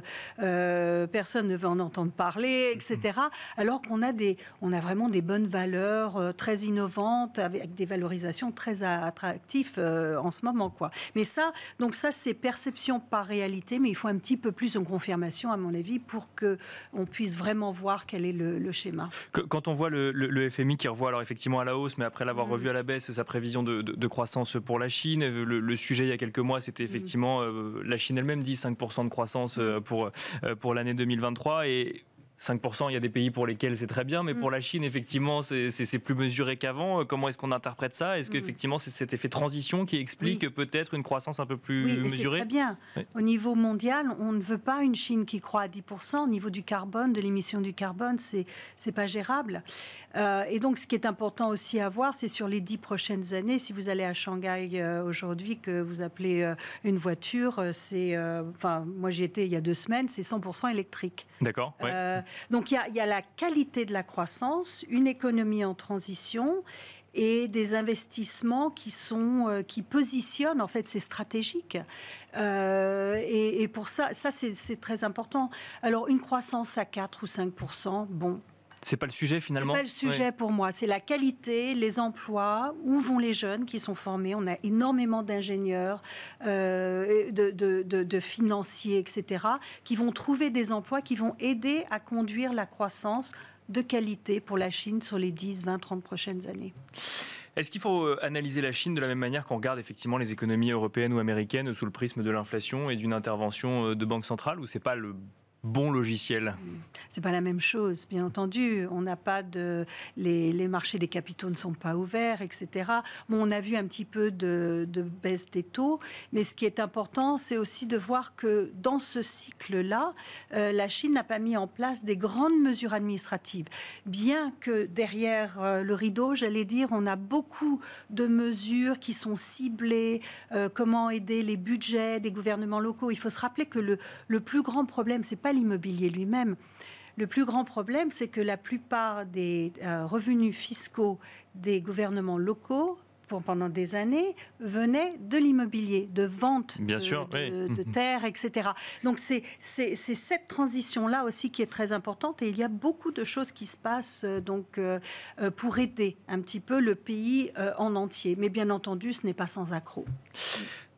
personne ne veut en entendre parler, etc. Mm-hmm. Alors qu'on a des, on a vraiment des bonnes valeurs très innovantes avec des valorisations très attractives en ce moment, quoi. Mais ça, donc ça, c'est perception par réalité, mais il faut un petit peu plus de confirmation, à mon avis, pour que on puisse vraiment voir quel est le, schéma. Quand on voit le, FMI qui revoit alors effectivement à la hausse, mais après l'avoir mhm. revu à la baisse, sa prévision de, croissance pour la Chine, euh, le, sujet il y a quelques mois, c'était mhm. effectivement euh, la Chine elle-même dit 5% de croissance euh, mhm. pour, pour l'année 2023 et 5%, il y a des pays pour lesquels c'est très bien, mais pour mm. la Chine, effectivement, c'est plus mesuré qu'avant. Euh, comment est-ce qu'on interprète ça Est-ce qu'effectivement, mm. c'est cet effet transition qui explique peut-être une croissance un peu plus mesurée Très bien. Au niveau mondial, on ne veut pas une Chine qui croît à 10%. Au niveau du carbone, de l'émission du carbone, c'est n'est pas gérable. Euh, et donc, ce qui est important aussi à voir, c'est sur les 10 prochaines années, si vous allez à Shanghai euh, aujourd'hui, que vous appelez une voiture, c'est. Enfin, moi, j'y étais il y a deux semaines, c'est 100% électrique. D'accord. Ouais. Donc il y, a, la qualité de la croissance, une économie en transition et des investissements qui euh, positionnent en fait c'est stratégique euh, et, pour ça ça c'est très important alors une croissance à 4 ou 5 bon c'est pas le sujet finalement. C'est pas le sujet pour moi. C'est la qualité, les emplois, où vont les jeunes qui sont formés. On a énormément d'ingénieurs, euh, de, de, financiers, etc., qui vont trouver des emplois qui vont aider à conduire la croissance de qualité pour la Chine sur les 10, 20, 30 prochaines années. Est-ce qu'il faut euh, analyser la Chine de la même manière qu'on regarde effectivement les économies européennes ou américaines sous le prisme de l'inflation et d'une intervention euh, de banque centrale ou c'est pas le bon logiciel C'est pas la même chose, bien entendu. On n'a pas de les, marchés des capitaux ne sont pas ouverts, etc. Bon, on a vu un petit peu de, baisse des taux, mais ce qui est important, c'est aussi de voir que dans ce cycle-là, euh, la Chine n'a pas mis en place des grandes mesures administratives, bien que derrière euh, le rideau, j'allais dire, on a beaucoup de mesures qui sont ciblées, euh, comment aider les budgets des gouvernements locaux. Il faut se rappeler que le, le plus grand problème, c'est pas l'immobilier lui-même. Le plus grand problème, c'est que la plupart des euh, revenus fiscaux des gouvernements locaux pendant des années venaient de l'immobilier, de vente de, sûr, de, terres, etc. Donc c'est cette transition-là aussi qui est très importante et il y a beaucoup de choses qui se passent euh, donc, euh, pour aider un petit peu le pays en entier. Mais bien entendu, ce n'est pas sans accroc.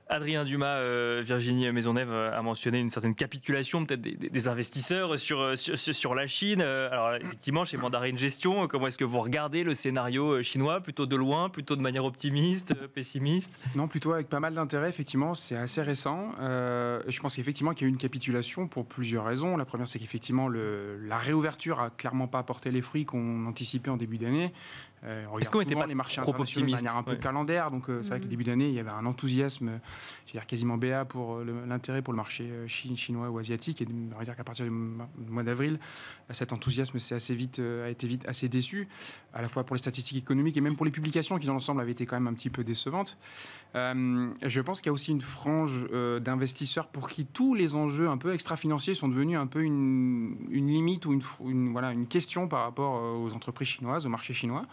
Adrien Dumas, euh, Virginie Maisonneuve euh, a mentionné une certaine capitulation peut-être des, investisseurs euh, sur, sur, la Chine. Alors effectivement, chez Mandarin Gestion, comment est-ce que vous regardez le scénario chinois Plutôt de loin, plutôt de manière optimiste, pessimiste Non, plutôt avec pas mal d'intérêt, effectivement, c'est assez récent. je pense qu'effectivement qu'il y a eu une capitulation pour plusieurs raisons. La première, c'est qu'effectivement, la réouverture a clairement pas apporté les fruits qu'on anticipait en début d'année. Euh, Est-ce qu'on n'était pas les marchés trop internationaux de manière un peu calendaire Donc, euh, c'est vrai que mm. début d'année, il y avait un enthousiasme, dire quasiment béat pour euh, l'intérêt pour le marché chinois ou asiatique. Et on va dire qu'à partir du mois d'avril, cet enthousiasme assez vite, a été vite assez déçu, à la fois pour les statistiques économiques et même pour les publications qui, dans l'ensemble, avaient été quand même un petit peu décevantes. je pense qu'il y a aussi une frange d'investisseurs pour qui tous les enjeux un peu extra-financiers sont devenus un peu une, limite ou une, voilà, une question par rapport aux entreprises chinoises, au marché chinois.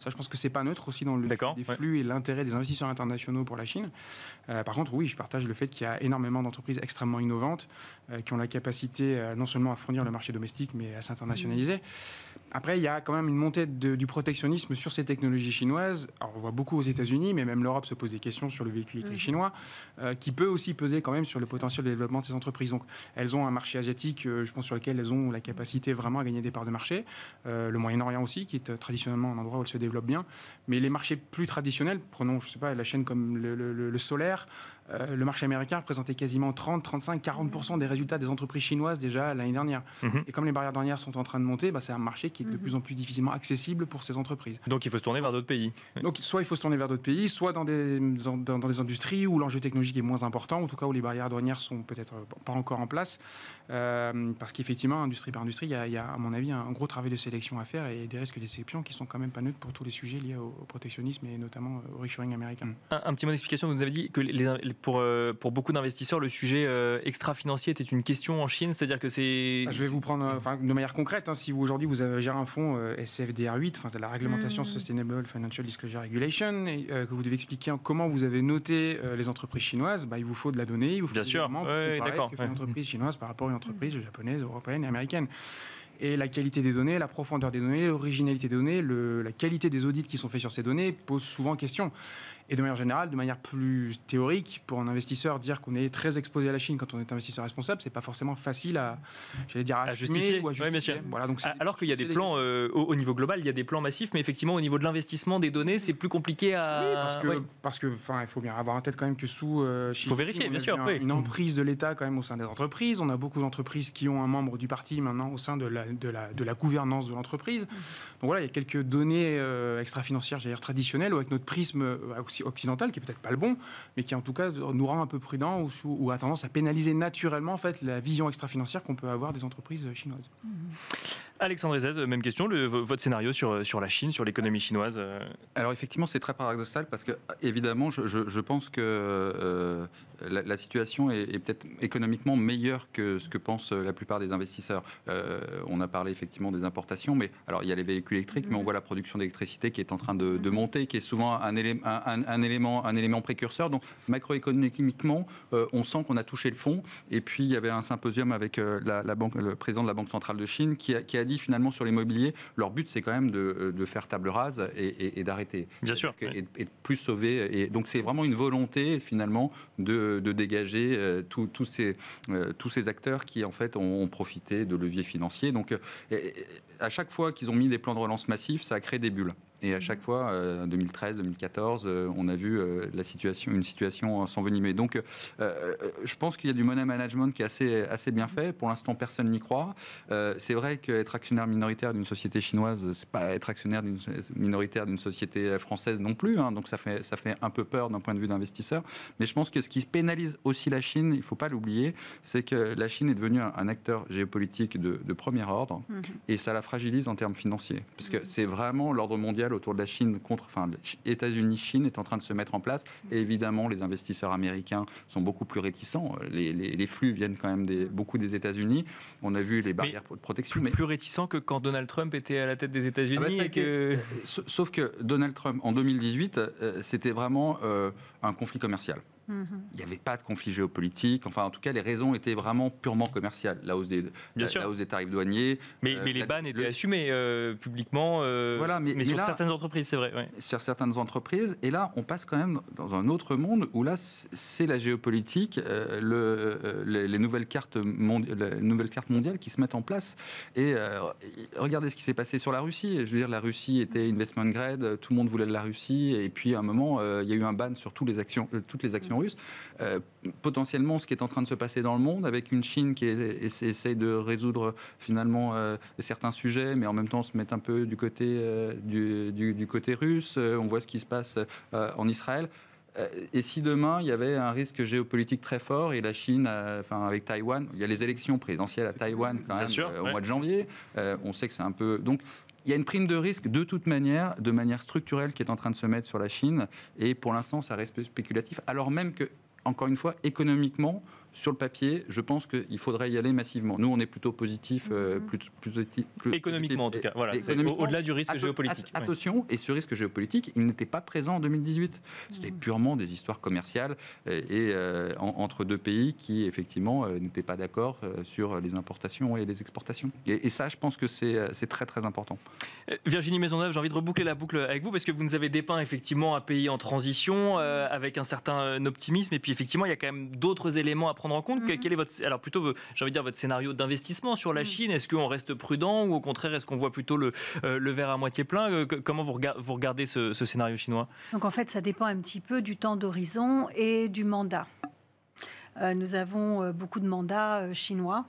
Ça, je pense que c'est pas neutre aussi dans le des flux et l'intérêt des investisseurs internationaux pour la Chine. Euh, par contre, oui, je partage le fait qu'il y a énormément d'entreprises extrêmement innovantes euh, qui ont la capacité euh, non seulement à fournir le marché domestique, mais à s'internationaliser. Après, il y a quand même une montée du protectionnisme sur ces technologies chinoises. on voit beaucoup aux États-Unis, mais même l'Europe se pose des questions sur le véhicule électrique mm. chinois, euh, qui peut aussi peser quand même sur le potentiel de développement de ces entreprises. Donc, elles ont un marché asiatique, euh, je pense, sur lequel elles ont la capacité vraiment à gagner des parts de marché. Euh, le Moyen-Orient aussi, qui est traditionnellement un endroit où elles se développent bien. Mais les marchés plus traditionnels, prenons, je sais pas, la chaîne comme le solaire, euh, le marché américain représentait quasiment 30, 35, 40% des résultats des entreprises chinoises déjà l'année dernière. Mhm. Et comme les barrières douanières sont en train de monter, bah, c'est un marché qui est de mhm. plus en plus difficilement accessible pour ces entreprises. Donc il faut se tourner vers d'autres pays. Donc soit il faut se tourner vers d'autres pays, soit dans des, des industries où l'enjeu technologique est moins important, en tout cas où les barrières douanières sont peut-être euh, pas encore en place. Euh, parce qu'effectivement, industrie par industrie, il y, a, à mon avis, un gros travail de sélection à faire et des risques d'exception qui sont quand même pas neutres pour tous les sujets liés au, protectionnisme et notamment euh, au reshoring américain. Mm. Un, petit mot d'explication, vous nous avez dit que les, pour, euh, pour beaucoup d'investisseurs, le sujet extra-financier était une question en Chine, c'est-à-dire que c'est... Ah, je vais vous prendre enfin, de manière concrète, hein, si aujourd'hui vous gérez un fonds SFDR8, enfin, la réglementation mm. Sustainable Financial Disclosure Regulation, et, que vous devez expliquer comment vous avez noté les entreprises chinoises, bah, il vous faut de la donnée, il vous faut Bien sûr, ce que fait chinoise par rapport à entreprises japonaises, européennes et américaines. Et la qualité des données, la profondeur des données, l'originalité des données, la qualité des audits qui sont faits sur ces données posent souvent question. Et de manière générale, de manière plus théorique, pour un investisseur, dire qu'on est très exposé à la Chine quand on est investisseur responsable, c'est pas forcément facile à, dire, à, justifier. Ou à justifier. voilà, donc Alors qu'il y a des plans euh, au, niveau global, il y a des plans massifs, mais effectivement, au niveau de l'investissement des données, c'est plus compliqué à. Oui, parce que, parce que, enfin, il faut bien avoir en tête quand même que sous. Euh, Chine, faut vérifier, bien sûr. Une emprise de l'État quand même au sein des entreprises. On a beaucoup d'entreprises qui ont un membre du parti maintenant au sein de la, de la, de la gouvernance de l'entreprise. Donc voilà, il y a quelques données euh, extra-financières, j'allais dire traditionnelles, ou avec notre prisme aussi occidental, qui est peut-être pas le bon, mais qui en tout cas nous rend un peu prudents ou, a tendance à pénaliser naturellement en fait, la vision extra-financière qu'on peut avoir des entreprises chinoises. Mmh. Alexandre Ezez, même question, le, votre scénario sur, sur la Chine, sur l'économie chinoise euh Alors effectivement, c'est très paradoxal parce que, évidemment, je, je, pense que euh, la, situation est, peut-être économiquement meilleure que ce que pensent la plupart des investisseurs. Euh, on a parlé effectivement des importations, mais alors il y a les véhicules électriques, mais on mm-hmm. voit la production d'électricité qui est en train de, mm-hmm. monter, qui est souvent un, élément, un, élément, un élément précurseur. Donc macroéconomiquement, on sent qu'on a touché le fond. Et puis il y avait un symposium avec la, banque, le président de la Banque centrale de Chine qui a, qui a dit finalement sur l'immobilier, leur but c'est quand même de, euh, faire table rase et, d'arrêter. Bien sûr. et, de plus sauver. Et donc c'est vraiment une volonté finalement de, dégager euh, euh, tous ces acteurs qui en fait ont profité de leviers financiers. Donc à chaque fois qu'ils ont mis des plans de relance massifs, ça a créé des bulles. Et à mm. chaque fois, euh, en 2013, 2014, euh, on a vu euh, la situation, une situation s'envenimer. Donc, je pense qu'il y a du money management qui est assez, assez bien fait. Pour l'instant, personne n'y croit. c'est vrai qu'être actionnaire minoritaire d'une société chinoise, c'est pas être actionnaire minoritaire d'une société française non plus. Hein. donc, ça fait, ça fait un peu peur d'un point de vue d'investisseur. Mais je pense que ce qui pénalise aussi la Chine, il faut pas l'oublier, c'est que la Chine est devenue un, acteur géopolitique de, premier ordre mm-hmm. et ça la fragilise en termes financiers. Parce que mm-hmm. c'est vraiment l'ordre mondial autour de la Chine contre, enfin, États-Unis-Chine est en train de se mettre en place. évidemment, les investisseurs américains sont beaucoup plus réticents. Les, flux viennent quand même beaucoup des États-Unis. On a vu les barrières de protection. Plus, mais... plus réticents que quand Donald Trump était à la tête des États-Unis. Ah bah euh, sauf que Donald Trump, en 2018, euh, c'était vraiment euh, un conflit commercial. Mhm. Il n'y avait pas de conflit géopolitique. Enfin, en tout cas, les raisons étaient vraiment purement commerciales. La hausse des, des tarifs douaniers. Mais, euh, les bannes étaient assumées euh, publiquement. Euh, voilà, mais, sur certaines entreprises, c'est vrai. Sur certaines entreprises. Et là, on passe quand même dans un autre monde où là, c'est la géopolitique, le, les, nouvelles cartes mondiales qui se mettent en place. Et regardez ce qui s'est passé sur la Russie. Je veux dire, la Russie était investment grade, tout le monde voulait de la Russie. Et puis, à un moment, il y a eu un ban sur les actions, toutes les actions euh, potentiellement, ce qui est en train de se passer dans le monde, avec une Chine qui essaie de résoudre finalement euh, certains sujets, mais en même temps se met un peu du côté, euh, du, côté russe. on voit ce qui se passe en Israël. Et si demain il y avait un risque géopolitique très fort et la Chine, enfin avec Taïwan, il y a les élections présidentielles à Taïwan au mois de janvier. on sait que c'est un peu donc il y a une prime de risque de toute manière, de manière structurelle, qui est en train de se mettre sur la Chine. Et pour l'instant, ça reste spéculatif, alors même que, encore une fois, économiquement, sur le papier, je pense qu'il faudrait y aller massivement. Nous, on est plutôt positif, euh, mhm. plus, plus, plus, économiquement en tout cas. Voilà, au-delà du risque géopolitique. Attention, et ce risque géopolitique, il n'était pas présent en 2018. C'était mhm. purement des histoires commerciales euh, et, euh, entre deux pays qui effectivement n'étaient pas d'accord sur les importations et les exportations. Et, et ça, je pense que c'est très très important. Virginie Maisonneuve, j'ai envie de reboucler la boucle avec vous parce que vous nous avez dépeint effectivement un pays en transition avec un certain optimisme et puis effectivement il y a quand même d'autres éléments à prendre prendre en compte. Quel mm-hmm. est votre, alors plutôt, euh, j'ai envie dire, votre scénario d'investissement sur la mm-hmm. Chine Est-ce qu'on reste prudent ou au contraire, est-ce qu'on voit plutôt le, euh, le verre à moitié plein euh, Comment vous, regardez, ce, scénario chinois Donc en fait, ça dépend un petit peu du temps d'horizon et du mandat. nous avons beaucoup de mandats chinois.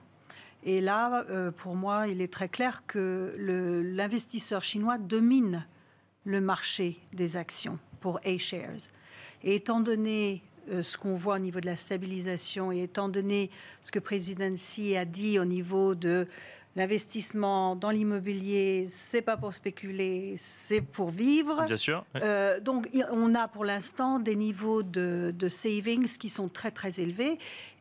Et là, pour moi, il est très clair que l'investisseur chinois domine le marché des actions pour A-shares. Et étant donné euh, ce qu'on voit au niveau de la stabilisation et étant donné ce que Presidency a dit au niveau de l'investissement dans l'immobilier, c'est pas pour spéculer, c'est pour vivre. Bien sûr. Euh, donc, on a pour l'instant des niveaux de, de, savings qui sont très très élevés.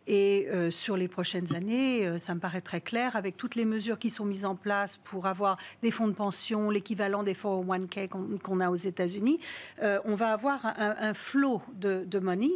Et euh, sur les prochaines années, euh, ça me paraît très clair, avec toutes les mesures qui sont mises en place pour avoir des fonds de pension, l'équivalent des 401k qu'on a aux États-Unis, euh, on va avoir un, flot de, money,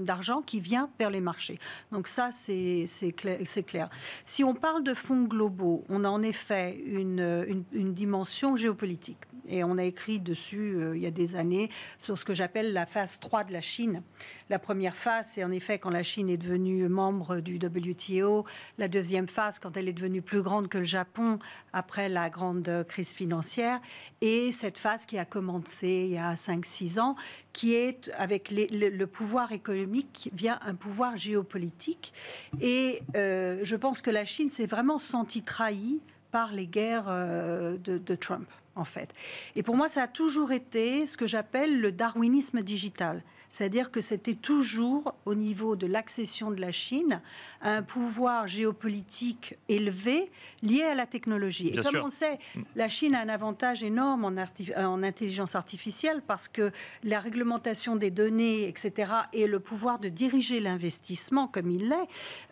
d'argent qui vient vers les marchés. Donc ça, c'est clair, clair, Si on parle de fonds globaux, on a en effet une dimension géopolitique. Et on a écrit dessus euh, il y a des années sur ce que j'appelle la phase 3 de la Chine. La première phase, c'est en effet quand la Chine est devenue membre du WTO. La deuxième phase, quand elle est devenue plus grande que le Japon après la grande crise financière. Et cette phase qui a commencé il y a 5-6 ans, qui est avec le, pouvoir économique vient un pouvoir géopolitique. Et euh, je pense que la Chine s'est vraiment sentie trahie par les guerres euh, de Trump en fait. Et pour moi, ça a toujours été ce que j'appelle le darwinisme digital. C'est-à-dire que c'était toujours, au niveau de l'accession de la Chine, un pouvoir géopolitique élevé lié à la technologie. Et comme on sait, la Chine a un avantage énorme en, euh, en intelligence artificielle parce que la réglementation des données, etc., et le pouvoir de diriger l'investissement comme il l'est,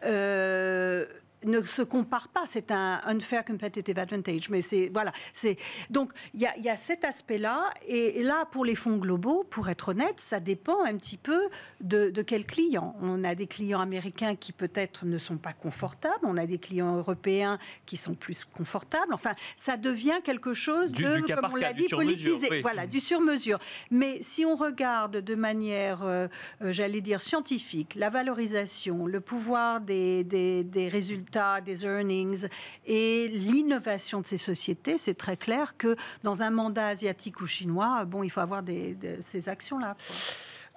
euh, ne se compare pas. C'est un unfair competitive advantage. Mais c'est voilà. C'est donc il y, a, cet aspect-là. Et, là, pour les fonds globaux, pour être honnête, ça dépend un petit peu de, quels quel client. On a des clients américains qui peut-être ne sont pas confortables. On a des clients européens qui sont plus confortables. Enfin, ça devient quelque chose de, comme on l'a dit, politisé. Voilà, du sur-mesure. Mais si on regarde de manière, euh, euh, j'allais dire, scientifique, la valorisation, le pouvoir des, des résultats des earnings et l'innovation de ces sociétés, c'est très clair que dans un mandat asiatique ou chinois, bon, il faut avoir des, ces actions-là.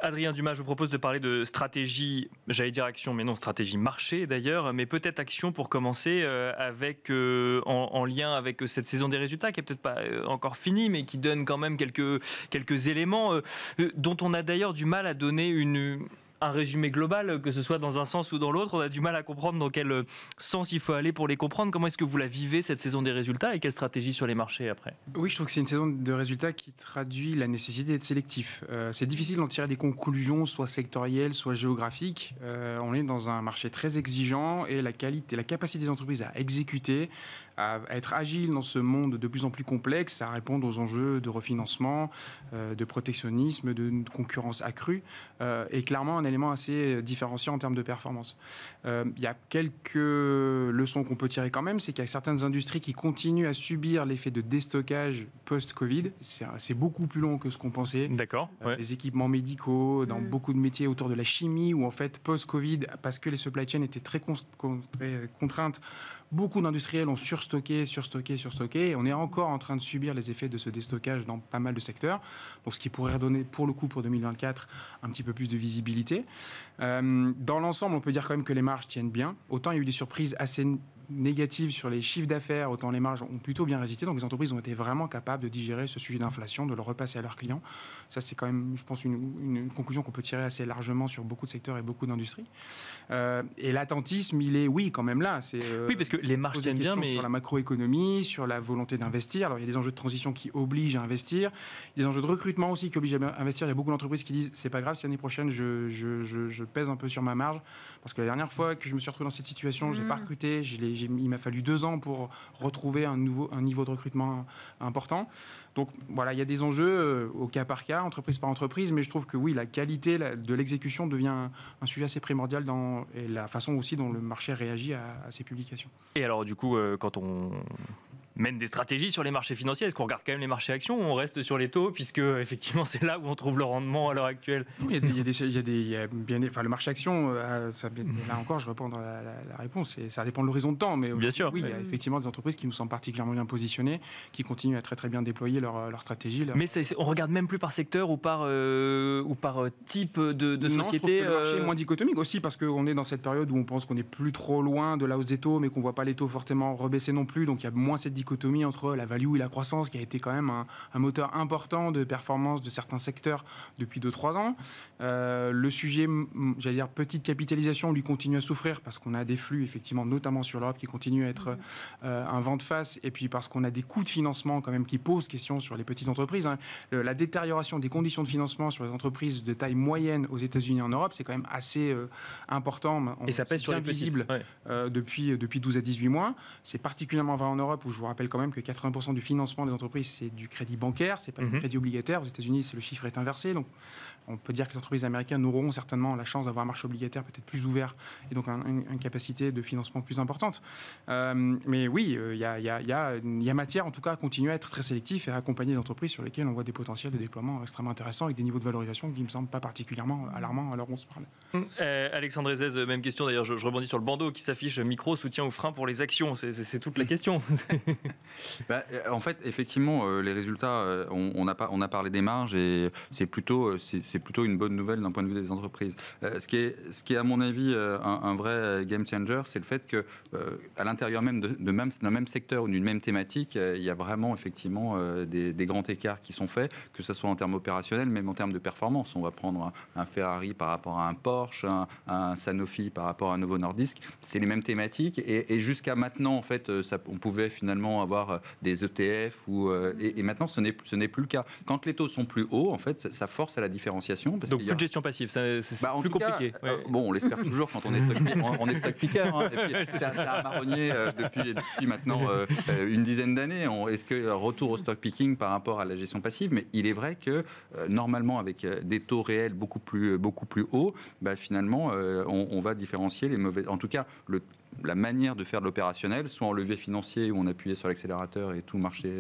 Adrien Dumas, je vous propose de parler de stratégie, j'allais dire action, mais non, stratégie marché d'ailleurs, mais peut-être action pour commencer euh, avec, euh, en, lien avec cette saison des résultats qui est peut-être pas euh, encore finie, mais qui donne quand même quelques, quelques éléments dont on a d'ailleurs du mal à donner une, un résumé global, euh, que ce soit dans un sens ou dans l'autre. On a du mal à comprendre dans quel euh, sens il faut aller pour les comprendre. Comment est-ce que vous la vivez cette saison des résultats et quelle stratégie sur les marchés après Oui, je trouve que c'est une saison de résultats qui traduit la nécessité d'être sélectif. Euh, c'est difficile d'en tirer des conclusions, soit sectorielles, soit géographiques. on est dans un marché très exigeant et la qualité, la capacité des entreprises à exécuter à, être agile dans ce monde de plus en plus complexe, à répondre aux enjeux de refinancement, euh, de protectionnisme, de, concurrence accrue, euh, est clairement un élément assez différenciant en termes de performance. Euh, il y a quelques leçons qu'on peut tirer quand même, c'est qu'il y a certaines industries qui continuent à subir l'effet de déstockage post-Covid. C'est beaucoup plus long que ce qu'on pensait. D'accord. les équipements médicaux, dans mm. beaucoup de métiers autour de la chimie, où en fait, post-Covid, parce que les supply chains étaient très contraintes, Beaucoup d'industriels ont surstocké, surstocké, surstocké. Et on est encore en train de subir les effets de ce déstockage dans pas mal de secteurs. Donc, ce qui pourrait redonner, pour le coup, pour 2024, un petit peu plus de visibilité. Euh, dans l'ensemble, on peut dire quand même que les marges tiennent bien. Autant il y a eu des surprises assez négative sur les chiffres d'affaires, autant les marges ont plutôt bien résisté. Donc les entreprises ont été vraiment capables de digérer ce sujet d'inflation, de le repasser à leurs clients. Ça, c'est quand même, je pense, une, conclusion qu'on peut tirer assez largement sur beaucoup de secteurs et beaucoup d'industries. Euh, et l'attentisme, il est, oui, quand même là. C'est, euh, oui, parce que les marges tiennent bien, mais... Sur la macroéconomie, sur la volonté d'investir. Alors, il y a des enjeux de transition qui obligent à investir. Il y a des enjeux de recrutement aussi qui obligent à investir. Il y a beaucoup d'entreprises qui disent, c'est pas grave, si l'année prochaine, je, je, pèse un peu sur ma marge. Parce que la dernière fois que je me suis retrouvé dans cette situation, j'ai pas mmh. recruté, je l'ai il m'a fallu deux ans pour retrouver un, nouveau, un niveau de recrutement important. Donc voilà, il y a des enjeux euh, au cas par cas, entreprise par entreprise, mais je trouve que oui, la qualité de l'exécution devient un, sujet assez primordial dans et la façon aussi dont le marché réagit à, à ces publications. Et alors du coup, euh, quand on même des stratégies sur les marchés financiers. Est-ce qu'on regarde quand même les marchés actions ou on reste sur les taux puisque effectivement c'est là où on trouve le rendement à l'heure actuelle Il y a il y a des, bien, enfin le marché actions, euh, là encore je réponds dans la, réponse ça dépend de l'horizon de temps, mais bien sûr, oui, il y a effectivement des entreprises qui nous semblent particulièrement bien positionnées, qui continuent à très très bien déployer leur, leur stratégie. Mais on regarde même plus par secteur ou par euh, ou par euh, type de, société. le marché est moins dichotomique aussi parce qu'on est dans cette période où on pense qu'on n'est plus trop loin de la hausse des taux, mais qu'on voit pas les taux fortement rebaisser non plus, donc il y a moins cette dichotomie entre la value et la croissance, qui a été quand même un, moteur important de performance de certains secteurs depuis deux trois ans. Euh, le sujet, j'allais dire, petite capitalisation, lui continue à souffrir parce qu'on a des flux, effectivement, notamment sur l'Europe, qui continue à être euh, un vent de face, et puis parce qu'on a des coûts de financement quand même qui posent question sur les petites entreprises. Hein. la détérioration des conditions de financement sur les entreprises de taille moyenne aux États-Unis et en Europe, c'est quand même assez euh, important. et ça pèse sur les visible depuis, depuis 12 à 18 mois. C'est particulièrement vrai en Europe, où je vous rappelle rappelle quand même que 80% du financement des entreprises, c'est du crédit bancaire, c'est pas du mhm. crédit obligataire. Aux États-Unis, le chiffre est inversé. Donc on peut dire que les entreprises américaines auront certainement la chance d'avoir un marché obligataire peut-être plus ouvert et donc une, capacité de financement plus importante. Euh, mais oui, il y, a, matière en tout cas à continuer à être très sélectif et à accompagner des entreprises sur lesquelles on voit des potentiels de déploiement extrêmement intéressants avec des niveaux de valorisation qui ne me semblent pas particulièrement alarmants alors on se parle. Hum, euh, Alexandre Ezez, euh, même question d'ailleurs, je, rebondis sur le bandeau qui s'affiche micro, soutien ou frein pour les actions, c'est toute la question. Bah, en fait, effectivement, les résultats, on, on, a, on a parlé des marges et c'est plutôt plutôt une bonne nouvelle d'un point de vue des entreprises. Euh, ce, qui est, ce qui est, à mon avis, euh, un, vrai euh, game changer, c'est le fait que, à l'intérieur même d'un de, même, même, secteur ou d'une même thématique, il y a vraiment effectivement des, grands écarts qui sont faits, que ce soit en termes opérationnels, même en termes de performance. On va prendre un, Ferrari par rapport à un Porsche, un, Sanofi par rapport à un Novo Nordisk. C'est les mêmes thématiques. Et, jusqu'à maintenant, en fait, ça, on pouvait finalement avoir des ETF ou, et, maintenant, ce n'est plus le cas. Quand les taux sont plus hauts, en fait, ça force à la différenciation donc plus de gestion passive, c'est bah, plus compliqué. Euh, bon, on l'espère toujours quand on est stock, picker. Hein, c'est un marronnier euh, depuis, maintenant euh, une dizaine d'années. Est-ce que retour au stock picking par rapport à la gestion passive Mais il est vrai que normalement, avec des taux réels beaucoup plus, beaucoup plus hauts, bah, finalement, on, va différencier les mauvais. En tout cas, le, la manière de faire de l'opérationnel, soit en levier financier où on appuyait sur l'accélérateur et tout marchait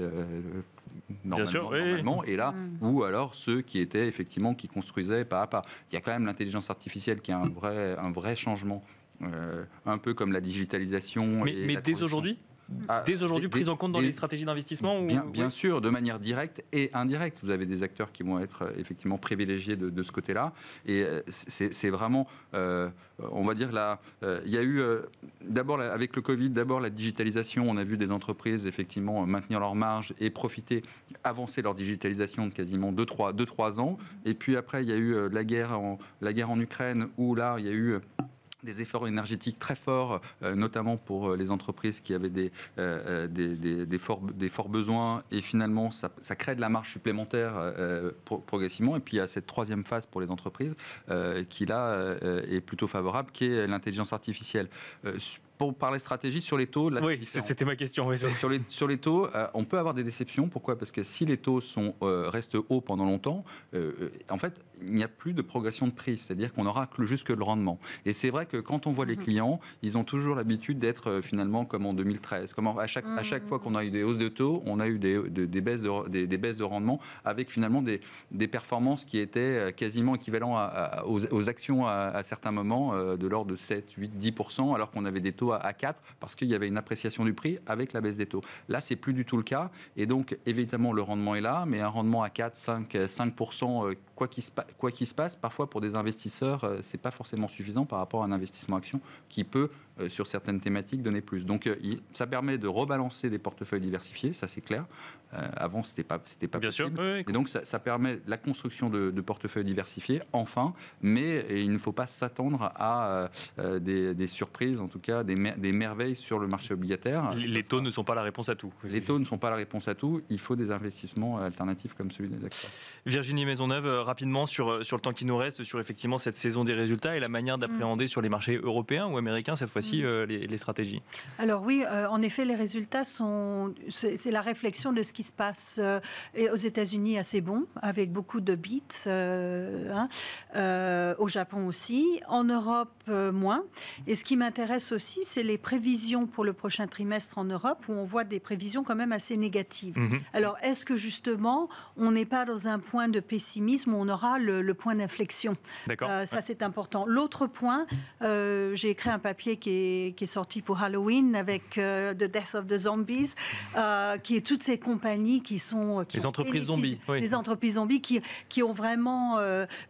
normalement, et là, mm. ou alors ceux qui étaient effectivement, qui construisaient pas à pas. Il y a quand même l'intelligence artificielle qui a un vrai, un vrai changement, euh, un peu comme la digitalisation. Mais, dès aujourd'hui ah, dès aujourd'hui prise en compte dans les stratégies d'investissement bien, sûr, de manière directe et indirecte. Vous avez des acteurs qui vont être euh, effectivement privilégiés de, ce côté-là. Et euh, c'est vraiment, euh, on va dire, là, il y a eu, d'abord avec le Covid, d'abord la digitalisation. On a vu des entreprises effectivement maintenir leurs marges et profiter, avancer leur digitalisation de quasiment 2-3 trois, ans. Et puis après, il y a eu la guerre la guerre en Ukraine où là, il y a eu des efforts énergétiques très forts, euh, notamment pour euh, les entreprises qui avaient des, euh, des, forts, besoins. Et finalement, ça, crée de la marge supplémentaire progressivement. Et puis, il y a cette troisième phase pour les entreprises qui, là, est plutôt favorable, qui est l'intelligence artificielle pour parler stratégie sur les taux. oui, c'était ma question. Sur, les, sur les taux, euh, on peut avoir des déceptions. Pourquoi Parce que si les taux sont, euh, restent hauts pendant longtemps, euh, en fait, il n'y a plus de progression de prix. C'est-à-dire qu'on aura que, le rendement. Et c'est vrai que quand on voit les mhm. clients, ils ont toujours l'habitude d'être finalement comme en 2013. Comme à, chaque, à chaque mhm. fois qu'on a eu des hausses de taux, on a eu des, baisses, de, des, baisses de rendement avec finalement des, performances qui étaient quasiment équivalentes aux, actions à, à certains moments de l'ordre de 7, 8, 10 alors qu'on avait des taux à 4 parce qu'il y avait une appréciation du prix avec la baisse des taux. Là, c'est plus du tout le cas. Et donc, évidemment, le rendement est là, mais un rendement à 4, 5, 5% quoi qu'il se, quoi se passe, parfois pour des investisseurs, euh, c'est pas forcément suffisant par rapport à un investissement action qui peut, euh, sur certaines thématiques, donner plus. Donc euh, ça permet de rebalancer des portefeuilles diversifiés, ça c'est clair. avant, c'était pas, c'était pas Bien Sûr, Et donc ça, permet la construction de, portefeuilles diversifiés, enfin, mais il ne faut pas s'attendre à des, surprises, en tout cas des, des, merveilles sur le marché obligataire. Les, taux ne sont pas la réponse à tout. Les taux ne sont pas la réponse à tout. Il faut des investissements alternatifs comme celui des actions. Virginie Maisonneuve, rapidement sur, euh, sur le temps qui nous reste, sur effectivement cette saison des résultats et la manière mm. d'appréhender sur les marchés européens ou américains, cette fois-ci, mm. euh, les, stratégies Alors oui, euh, en effet, les résultats sont... C'est la réflexion de ce qui se passe et aux États-Unis assez bon, avec beaucoup de bits, hein, au Japon aussi, en Europe moins. Et ce qui m'intéresse aussi, c'est les prévisions pour le prochain trimestre en Europe, où on voit des prévisions quand même assez négatives. Mm-hmm. Alors, est-ce que justement, on n'est pas dans un point de pessimisme on aura le, point d'inflexion. Euh, ça, c'est important. L'autre point, euh, j'ai écrit un papier qui est, sorti pour Halloween avec euh, The Death of the Zombies, qui est toutes ces compagnies qui sont... Qui les entreprises zombies. Les entreprises zombies qui, qui ont vraiment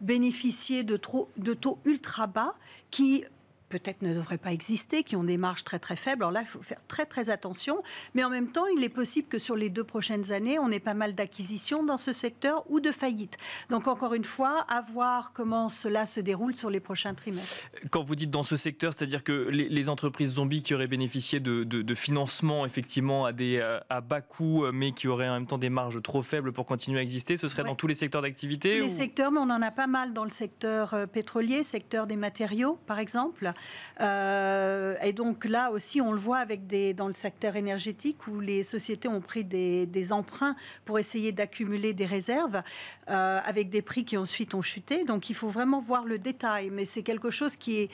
bénéficié de, trop, de taux ultra bas qui peut-être ne devraient pas exister, qui ont des marges très très faibles. Alors là, il faut faire très très attention. Mais en même temps, il est possible que sur les deux prochaines années, on ait pas mal d'acquisitions dans ce secteur ou de faillites. Donc encore une fois, à voir comment cela se déroule sur les prochains trimestres. Quand vous dites dans ce secteur, c'est-à-dire que les, entreprises zombies qui auraient bénéficié de, de, financement effectivement à, des, à bas coût, mais qui auraient en même temps des marges trop faibles pour continuer à exister, ce serait dans tous les secteurs d'activité Les secteurs, mais on en a pas mal dans le secteur euh, pétrolier, secteur des matériaux par exemple. Euh, et donc là aussi, on le voit avec des, dans le secteur énergétique où les sociétés ont pris des, emprunts pour essayer d'accumuler des réserves euh, avec des prix qui ensuite ont chuté. Donc il faut vraiment voir le détail, mais c'est quelque chose qui est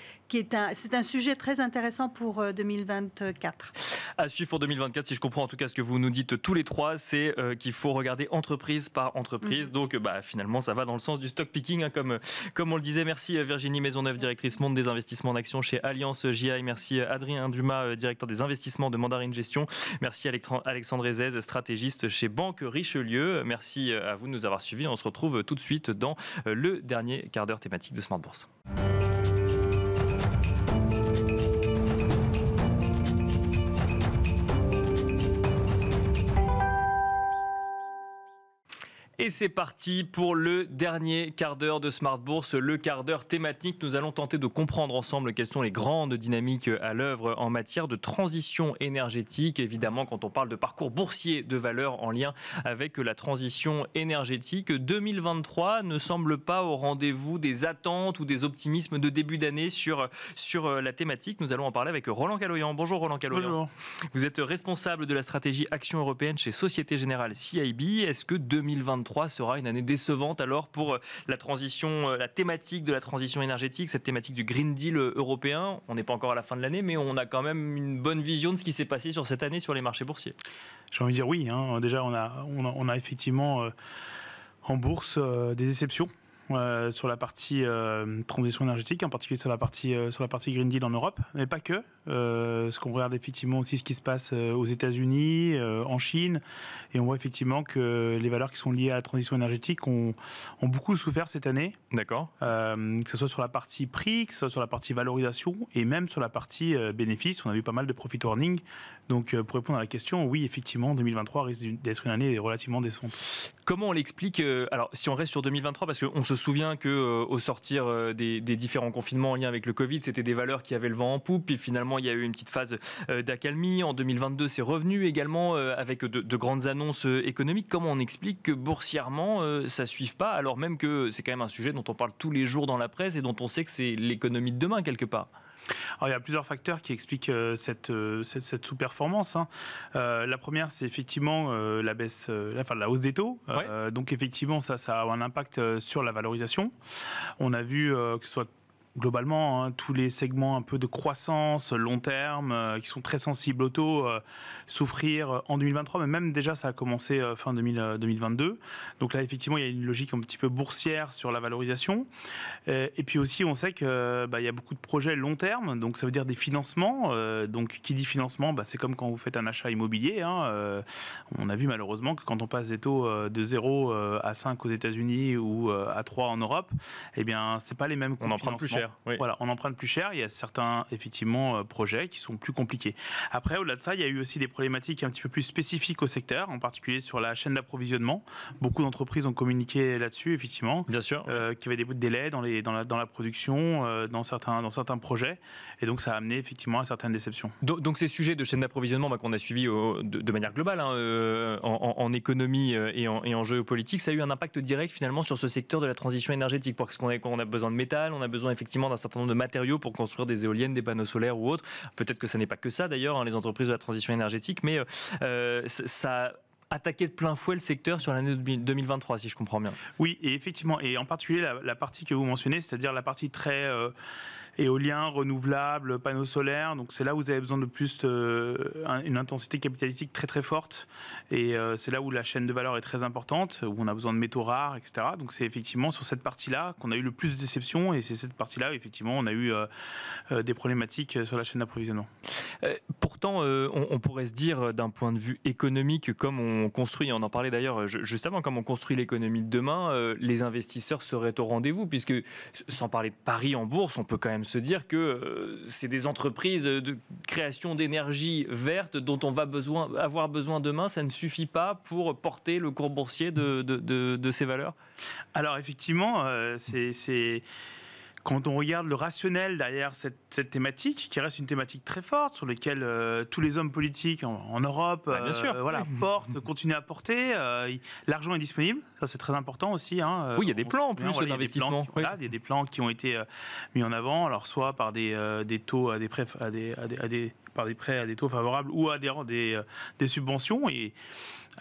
c'est un sujet très intéressant pour 2024. Euh, à suivre pour 2024, si je comprends en tout cas ce que vous nous dites tous les trois, c'est euh, qu'il faut regarder entreprise par entreprise. Mhm. Donc bah, finalement, ça va dans le sens du stock picking, hein, comme, comme on le disait. Merci euh, Virginie Maisonneuve, directrice monde des investissements en action chez Alliance GI. Merci Adrien Dumas, directeur des investissements de Mandarin Gestion. Merci Alexandre Ezez, stratégiste chez Banque Richelieu. Merci à vous de nous avoir suivis. On se retrouve tout de suite dans le dernier quart d'heure thématique de Smart Bourse. Et c'est parti pour le dernier quart d'heure de Smart Bourse, le quart d'heure thématique. Nous allons tenter de comprendre ensemble quelles sont les grandes dynamiques à l'œuvre en matière de transition énergétique. Évidemment, quand on parle de parcours boursier de valeur en lien avec la transition énergétique, 2023 ne semble pas au rendez-vous des attentes ou des optimismes de début d'année sur, sur euh, la thématique. Nous allons en parler avec Roland Caloyan. Bonjour Roland Caloyan. Bonjour. Vous êtes responsable de la stratégie Action européenne chez Société Générale CIB. Est-ce que 2023 sera une année décevante alors pour euh, la transition, euh, la thématique de la transition énergétique, cette thématique du Green Deal euh, européen. On n'est pas encore à la fin de l'année, mais on a quand même une bonne vision de ce qui s'est passé sur cette année sur les marchés boursiers. J'ai envie de dire oui. Hein. Déjà, on a, on effectivement en bourse des déceptions euh, sur la partie euh, transition énergétique, en particulier sur la partie euh, sur la partie Green Deal en Europe, mais pas que. ce qu'on regarde effectivement aussi ce qui se passe aux États-Unis, en Chine, et on voit effectivement que les valeurs qui sont liées à la transition énergétique ont, ont beaucoup souffert cette année. D'accord. que ce soit sur la partie prix, que ce soit sur la partie valorisation, et même sur la partie bénéfice, on a vu pas mal de profit warning. Donc pour répondre à la question, oui, effectivement, 2023 risque d'être une année relativement décente. Comment on l'explique Alors si on reste sur 2023, parce qu'on se souvient que euh, au sortir euh, des, différents confinements en lien avec le Covid, c'était des valeurs qui avaient le vent en poupe. Puis finalement, il y a eu une petite phase euh, d'accalmie. En 2022, c'est revenu également avec de, de, grandes annonces économiques. Comment on explique que boursièrement, ça ne suive pas, alors même que c'est quand même un sujet dont on parle tous les jours dans la presse et dont on sait que c'est l'économie de demain quelque part alors, il y a plusieurs facteurs qui expliquent euh, euh, cette, cette, sous-performance. Hein. Euh, la première, c'est effectivement la baisse, la, enfin, la hausse des taux. donc effectivement, ça, ça a un impact sur la valorisation. On a vu que ce soit globalement hein, tous les segments un peu de croissance long terme euh, qui sont très sensibles au taux euh, souffrir en 2023 mais même déjà ça a commencé euh, fin 2022 donc là effectivement il y a une logique un petit peu boursière sur la valorisation et puis aussi on sait que bah, y a beaucoup de projets long terme donc ça veut dire des financements donc qui dit financement bah, c'est comme quand vous faites un achat immobilier hein. on a vu malheureusement que quand on passe des taux de 0 à 5 aux États-Unis ou à 3 en Europe eh bien c'est pas les mêmes on prend plus cher voilà, on emprunte plus cher. Il y a certains, effectivement, euh, projets qui sont plus compliqués. Après, au-delà de ça, il y a eu aussi des problématiques un petit peu plus spécifiques au secteur, en particulier sur la chaîne d'approvisionnement. Beaucoup d'entreprises ont communiqué là-dessus, effectivement. Bien sûr. qui euh, qu'il y avait des bouts de délai dans, les, dans, la, dans la production, euh, dans, certains, dans certains projets. Et donc, ça a amené, effectivement, à certaines déceptions. Donc, ces sujets de chaîne d'approvisionnement bah, qu'on a suivis de, manière globale, hein, en, économie et en, et géopolitique, ça a eu un impact direct, finalement, sur ce secteur de la transition énergétique. Parce qu'on on a besoin de métal, on a besoin, effectivement, d'un certain nombre de matériaux pour construire des éoliennes, des panneaux solaires ou autres. Peut-être que ça n'est pas que ça d'ailleurs, hein, les entreprises de la transition énergétique, mais euh, euh, ça attaqué de plein fouet le secteur sur l'année 2023, si je comprends bien. Oui, et effectivement, et en particulier la, partie que vous mentionnez, c'est-à-dire la partie très euh, éolien, renouvelable, panneaux solaires. Donc c'est là où vous avez besoin de plus euh, une intensité capitalistique très très forte. Et euh, c'est là où la chaîne de valeur est très importante, où on a besoin de métaux rares, etc. Donc c'est effectivement sur cette partie-là qu'on a eu le plus de déceptions. Et c'est cette partie-là, effectivement, on a eu euh, des problématiques sur la chaîne d'approvisionnement. pourtant, on, pourrait se dire d'un point de vue économique, comme on construit, on en parlait d'ailleurs juste avant, comme on construit l'économie de demain, les investisseurs seraient au rendez-vous, puisque sans parler de Paris en bourse, on peut quand même se dire que euh, c'est des entreprises euh, de création d'énergie verte dont on va besoin, avoir besoin demain. Ça ne suffit pas pour porter le cours boursier de, de, ces valeurs Alors effectivement, euh, c'est quand on regarde le rationnel derrière cette, thématique, qui reste une thématique très forte, sur laquelle euh, tous les hommes politiques en, Europe ah, euh, voilà, portent, continuent à porter, euh, l'argent est disponible, c'est très important aussi. Hein, oui, il y a des plans en plus d'investissement. Il, y a des plans qui ont été mis en avant, alors soit par des, taux à des, prêts, à des par des prêts à des taux favorables ou à des, des, euh, subventions. Et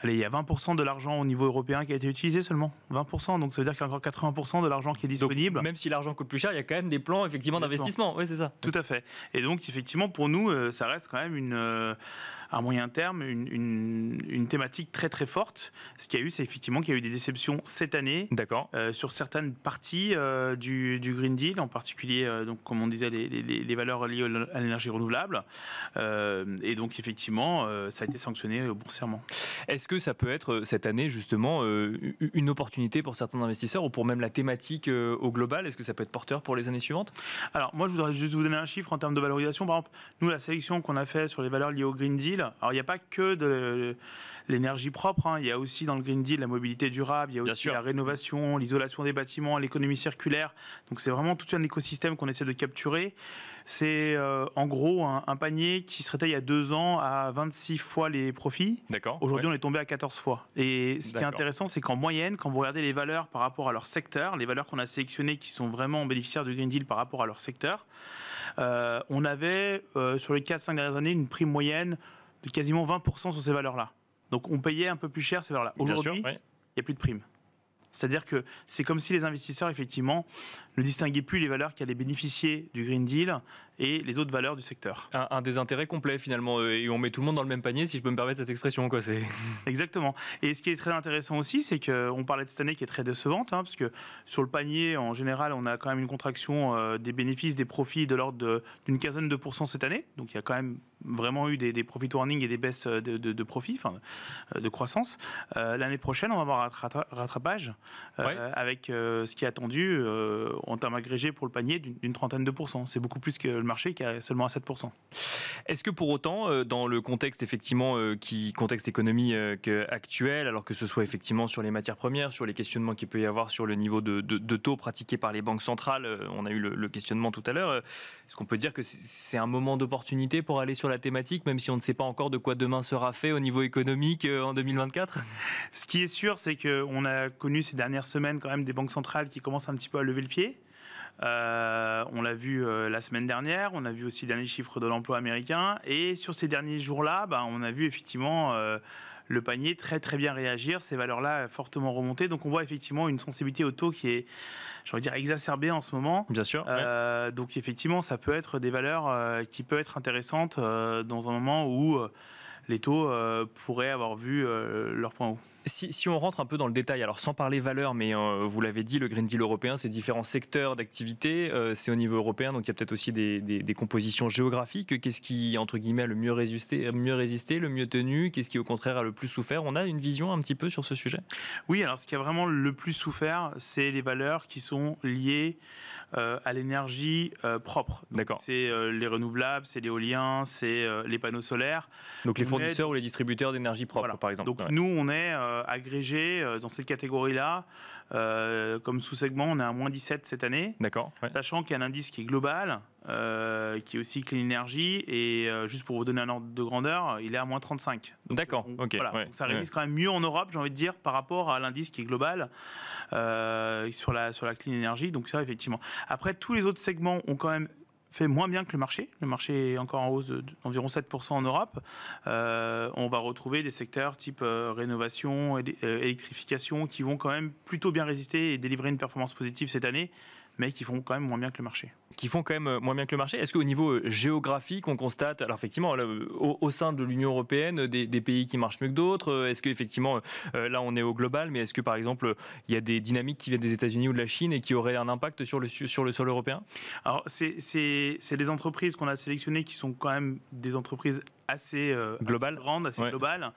allez, il y a 20% de l'argent au niveau européen qui a été utilisé seulement. 20%, donc ça veut dire qu'il y a encore 80% de l'argent qui est disponible. même si l'argent coûte plus cher, il y a quand même des plans effectivement d'investissement. Oui, c'est ça. Tout à fait. Et donc, effectivement, pour nous, euh, ça reste quand même une, euh, à moyen terme une, une, thématique très très forte. Ce qu'il y a eu, c'est effectivement qu'il y a eu des déceptions cette année d'accord, euh, sur certaines parties euh, du, du, Green Deal, en particulier, euh, donc, comme on disait, les, les, les valeurs liées à l'énergie renouvelable. et donc, effectivement, ça a été sanctionné boursièrement. Est-ce que ça peut être cette année, justement, une opportunité pour certains investisseurs ou pour même la thématique au global Est-ce que ça peut être porteur pour les années suivantes Alors, moi, je voudrais juste vous donner un chiffre en termes de valorisation. Par exemple, nous, la sélection qu'on a fait sur les valeurs liées au Green Deal, alors, il n'y a pas que de l'énergie propre. Hein. Il y a aussi dans le Green Deal la mobilité durable, il y a aussi la rénovation, l'isolation des bâtiments, l'économie circulaire. Donc c'est vraiment tout un écosystème qu'on essaie de capturer. C'est euh, en gros un, panier qui se était il y a deux ans à 26 fois les profits. D'accord. Aujourd'hui, on est tombé à 14 fois. Et ce qui est intéressant, c'est qu'en moyenne, quand vous regardez les valeurs par rapport à leur secteur, les valeurs qu'on a sélectionnées qui sont vraiment bénéficiaires du Green Deal par rapport à leur secteur, euh, on avait euh, sur les 4-5 dernières années une prime moyenne de quasiment 20% sur ces valeurs-là. Donc on payait un peu plus cher ces valeurs-là. Aujourd'hui, il n'y a plus de primes. C'est-à-dire que c'est comme si les investisseurs, effectivement, ne distinguaient plus les valeurs qui allaient bénéficier du Green Deal et les autres valeurs du secteur. Un, désintérêt complet finalement, euh, et on met tout le monde dans le même panier, si je peux me permettre cette expression. Quoi, c'est Exactement. Et ce qui est très intéressant aussi, c'est qu'on parlait de cette année qui est très décevante, hein, parce que sur le panier, en général, on a quand même une contraction euh, des bénéfices, des profits de l'ordre d'une quinzaine de pourcents cette année, donc il y a quand même vraiment eu des, des profit warnings et des baisses de, de, de profits, enfin, euh, de croissance. L'année prochaine, on va avoir un rattrapage avec ce qui est attendu en termes agrégés pour le panier d'une trentaine de pourcents. C'est beaucoup plus que le le marché qui est seulement à 7%. Est-ce que pour autant, euh, dans le contexte effectivement euh, qui contexte économique euh, actuel, alors que ce soit effectivement sur les matières premières, sur les questionnements qu'il peut y avoir sur le niveau de, taux pratiqué par les banques centrales, on a eu le, le questionnement tout à l'heure, est-ce qu'on peut dire que c'est un moment d'opportunité pour aller sur la thématique, même si on ne sait pas encore de quoi demain sera fait au niveau économique en 2024 Ce qui est sûr, c'est qu'on a connu ces dernières semaines quand même des banques centrales qui commencent un petit peu à lever le pied. Euh, on l'a vu euh, la semaine dernière, on a vu aussi les derniers chiffres de l'emploi américain. Et sur ces derniers jours-là, bah, on a vu effectivement euh, le panier très très bien réagir, ces valeurs-là fortement remontées. Donc on voit effectivement une sensibilité au taux qui est, j'ai dire, exacerbée en ce moment. Bien sûr. Donc effectivement, ça peut être des valeurs qui peuvent être intéressantes dans un moment où les taux pourraient avoir vu leur point haut. Si, on rentre un peu dans le détail, alors sans parler valeur, mais euh, vous l'avez dit, le Green Deal européen, c'est différents secteurs d'activité, euh, c'est au niveau européen, donc il y a peut-être aussi des, compositions géographiques. Qu'est-ce qui, entre guillemets, a le mieux résisté, mieux résisté le mieux tenu Qu'est-ce qui, au contraire, a le plus souffert On a une vision un petit peu sur ce sujet Oui, alors ce qui a vraiment le plus souffert, c'est les valeurs qui sont liées euh, à l'énergie euh, propre. D'accord. C'est euh, les renouvelables, c'est l'éolien, c'est les panneaux solaires. Donc les fournisseurs ou les distributeurs d'énergie propre, par exemple. Donc nous, on est agrégé dans cette catégorie-là. Euh, comme sous-segment, on est à moins 17 cette année. D'accord. Sachant qu'il y a un indice qui est global, euh, qui est aussi Clean Energy. Et euh, juste pour vous donner un ordre de grandeur, il est à moins 35. D'accord, ok. donc ça résiste quand même mieux en Europe, j'ai envie de dire, par rapport à l'indice qui est global sur, la, sur la Clean Energy. Donc ça, effectivement. Après, tous les autres segments ont quand même fait moins bien que le marché. Le marché est encore en hausse d'environ 7% en Europe. Euh, on va retrouver des secteurs type euh, rénovation, euh, électrification, qui vont quand même plutôt bien résister et délivrer une performance positive cette année mais qui font quand même moins bien que le marché. Qui font quand même euh, moins bien que le marché. Est-ce qu'au niveau euh, géographique, on constate, alors effectivement, euh, au, sein de l'Union européenne, des, pays qui marchent mieux que d'autres Est-ce qu'effectivement, là, on est au global, mais est-ce que par exemple, il y a des dynamiques qui viennent des États-Unis ou de la Chine et qui auraient un impact sur le, sur le sol européen Alors, c'est des entreprises qu'on a sélectionnées qui sont quand même des entreprises assez, grandes, assez globales,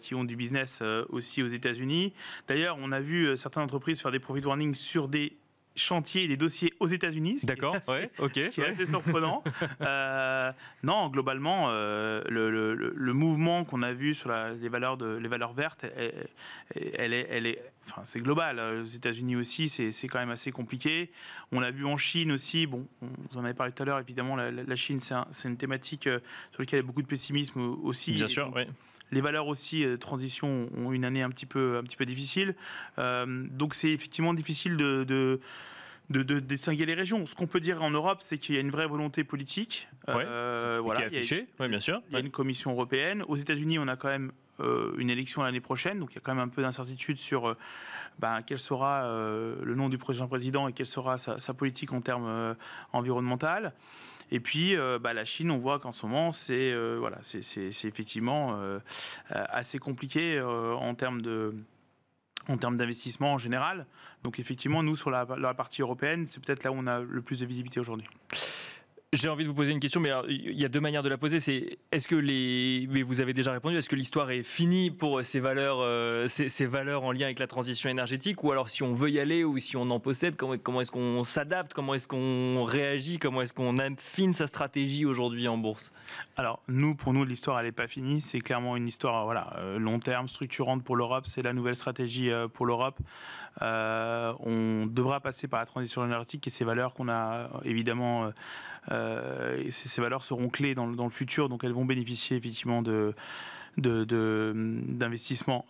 qui ont du business aussi aux États-Unis. D'ailleurs, on a vu certaines entreprises faire des profit warnings sur des chantiers et des dossiers aux États-Unis. D'accord, ouais, ok. assez surprenant. Euh, non, globalement, euh, le, mouvement qu'on a vu sur les, valeurs de, les valeurs vertes, elle, est, elle est, c'est global. Hein. Aux États-Unis aussi, c'est quand même assez compliqué. On l'a vu en Chine aussi. Bon, vous en avez parlé tout à l'heure. Évidemment, la, Chine, c'est une thématique euh, sur laquelle il y a beaucoup de pessimisme aussi. Bien sûr, oui. Les valeurs aussi, euh, transition, ont une année un petit peu, un petit peu difficile. Euh, donc c'est effectivement difficile de, de distinguer les régions. Ce qu'on peut dire en Europe, c'est qu'il y a une vraie volonté politique. Ouais, euh, voilà. qui est affichée, oui, bien sûr. Il y a une commission européenne. Aux États-Unis, on a quand même une élection l'année prochaine, donc il y a quand même un peu d'incertitude sur ben, quel sera euh, le nom du prochain président et quelle sera sa, politique en termes euh, environnementaux. Et puis, bah, la Chine, on voit qu'en ce moment, c'est voilà, effectivement assez compliqué en termes en termes d'investissement en général. Donc effectivement, nous, sur la partie européenne, c'est peut-être là où on a le plus de visibilité aujourd'hui. J'ai envie de vous poser une question, mais il y a deux manières de la poser. C'est est-ce que les, vous avez déjà répondu, est-ce que l'histoire est finie pour ces valeurs, euh, valeurs en lien avec la transition énergétique, ou alors si on veut y aller ou si on en possède, comment, est-ce qu'on s'adapte, comment est-ce qu'on réagit, comment est-ce qu'on affine sa stratégie aujourd'hui en bourse Alors nous, pour nous, l'histoire elle n'est pas finie. C'est clairement une histoire, voilà, euh, long terme, structurante pour l'Europe. C'est la nouvelle stratégie euh, pour l'Europe. Euh, on devra passer par la transition énergétique et ces valeurs qu'on a euh, évidemment, euh, ces valeurs seront clés dans, le futur, donc elles vont bénéficier effectivement de hum, d'investissements.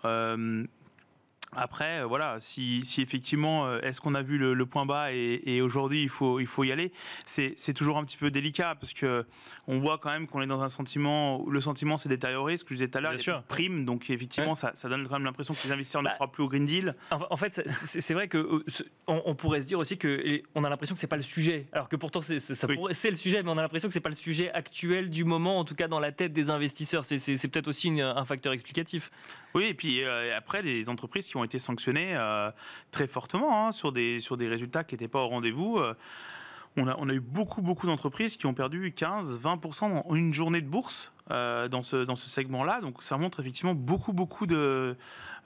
Après, euh, voilà, si, effectivement, euh, est-ce qu'on a vu le, point bas et, aujourd'hui il faut, il faut y aller, c'est toujours un petit peu délicat parce que on voit quand même qu'on est dans un sentiment, le sentiment s'est détérioré, ce que je disais tout à l'heure, prime donc effectivement ça, ça, donne quand même l'impression que les investisseurs ne bah croient plus au Green Deal. En, fait, c'est vrai qu'on euh, on, pourrait se dire aussi qu'on a l'impression que c'est pas le sujet, alors que pourtant c'est le sujet, mais on a l'impression que c'est pas le sujet actuel du moment, en tout cas dans la tête des investisseurs. C'est peut-être aussi un facteur explicatif. Oui, et puis euh, après, les entreprises qui ont été sanctionnées euh, très fortement hein, sur, des, sur des résultats qui n'étaient pas au rendez-vous. Euh, on, a, on a eu beaucoup, beaucoup d'entreprises qui ont perdu 15-20% en une journée de bourse dans ce, dans ce segment-là. Donc ça montre effectivement beaucoup, beaucoup de,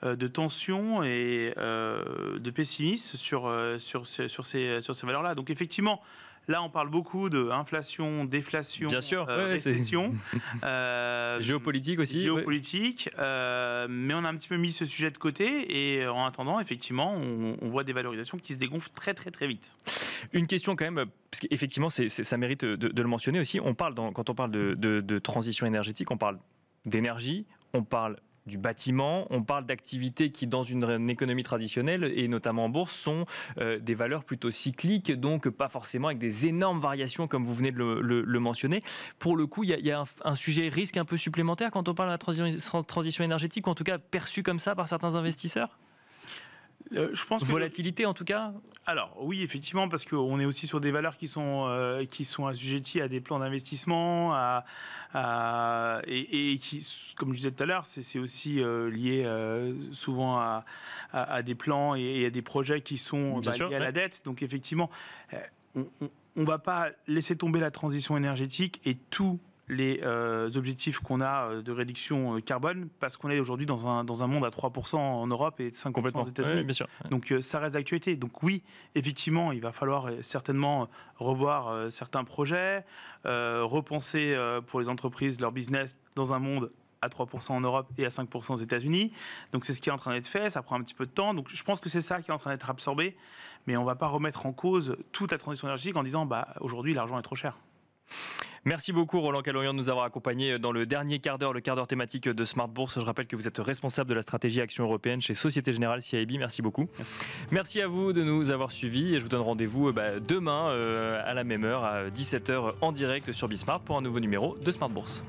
de tensions et de pessimisme sur, sur, sur ces, sur ces valeurs-là. Donc effectivement, Là, on parle beaucoup de inflation, déflation, euh, récession, euh, géopolitique aussi, géopolitique. Euh, mais on a un petit peu mis ce sujet de côté et en attendant, effectivement, on, voit des valorisations qui se dégonflent très très très vite. Une question quand même, parce qu'effectivement, ça mérite de, le mentionner aussi. On parle quand on parle de, de transition énergétique, on parle d'énergie, on parle du bâtiment, on parle d'activités qui, dans une, économie traditionnelle, et notamment en bourse, sont euh, des valeurs plutôt cycliques, donc pas forcément avec des énormes variations comme vous venez de le, mentionner. Pour le coup, il y a, un, sujet risque un peu supplémentaire quand on parle de la transition, transition énergétique, ou en tout cas perçu comme ça par certains investisseurs euh, je pense Volatilité en tout cas Alors oui, effectivement, parce qu'on est aussi sur des valeurs qui sont, euh, qui sont assujetties à des plans d'investissement, à, et, qui, comme je disais tout à l'heure, c'est aussi euh, lié souvent à, à, des plans et, à des projets qui sont bah, liés à la dette. Donc effectivement, on ne va pas laisser tomber la transition énergétique et tout les euh, objectifs qu'on a euh, de réduction euh, carbone parce qu'on est aujourd'hui dans un, dans un monde à 3% en Europe et 5% aux États-Unis. Donc ça reste d'actualité. Donc oui, effectivement, il va falloir certainement revoir certains projets, repenser pour les entreprises leur business dans un monde à 3% en Europe et à 5% aux États-Unis. Donc c'est ce qui est en train d'être fait, ça prend un petit peu de temps. Donc je pense que c'est ça qui est en train d'être absorbé, mais on ne va pas remettre en cause toute la transition énergétique en disant bah aujourd'hui l'argent est trop cher. Merci beaucoup Roland Calorian de nous avoir accompagnés dans le dernier quart d'heure, le quart d'heure thématique de Smart Bourse. Je rappelle que vous êtes responsable de la stratégie Action européenne chez Société Générale CIB. Merci beaucoup. Merci, à vous de nous avoir suivis et je vous donne rendez-vous euh, bah, demain euh, à la même heure à 17h en direct sur Bismart pour un nouveau numéro de Smart Bourse.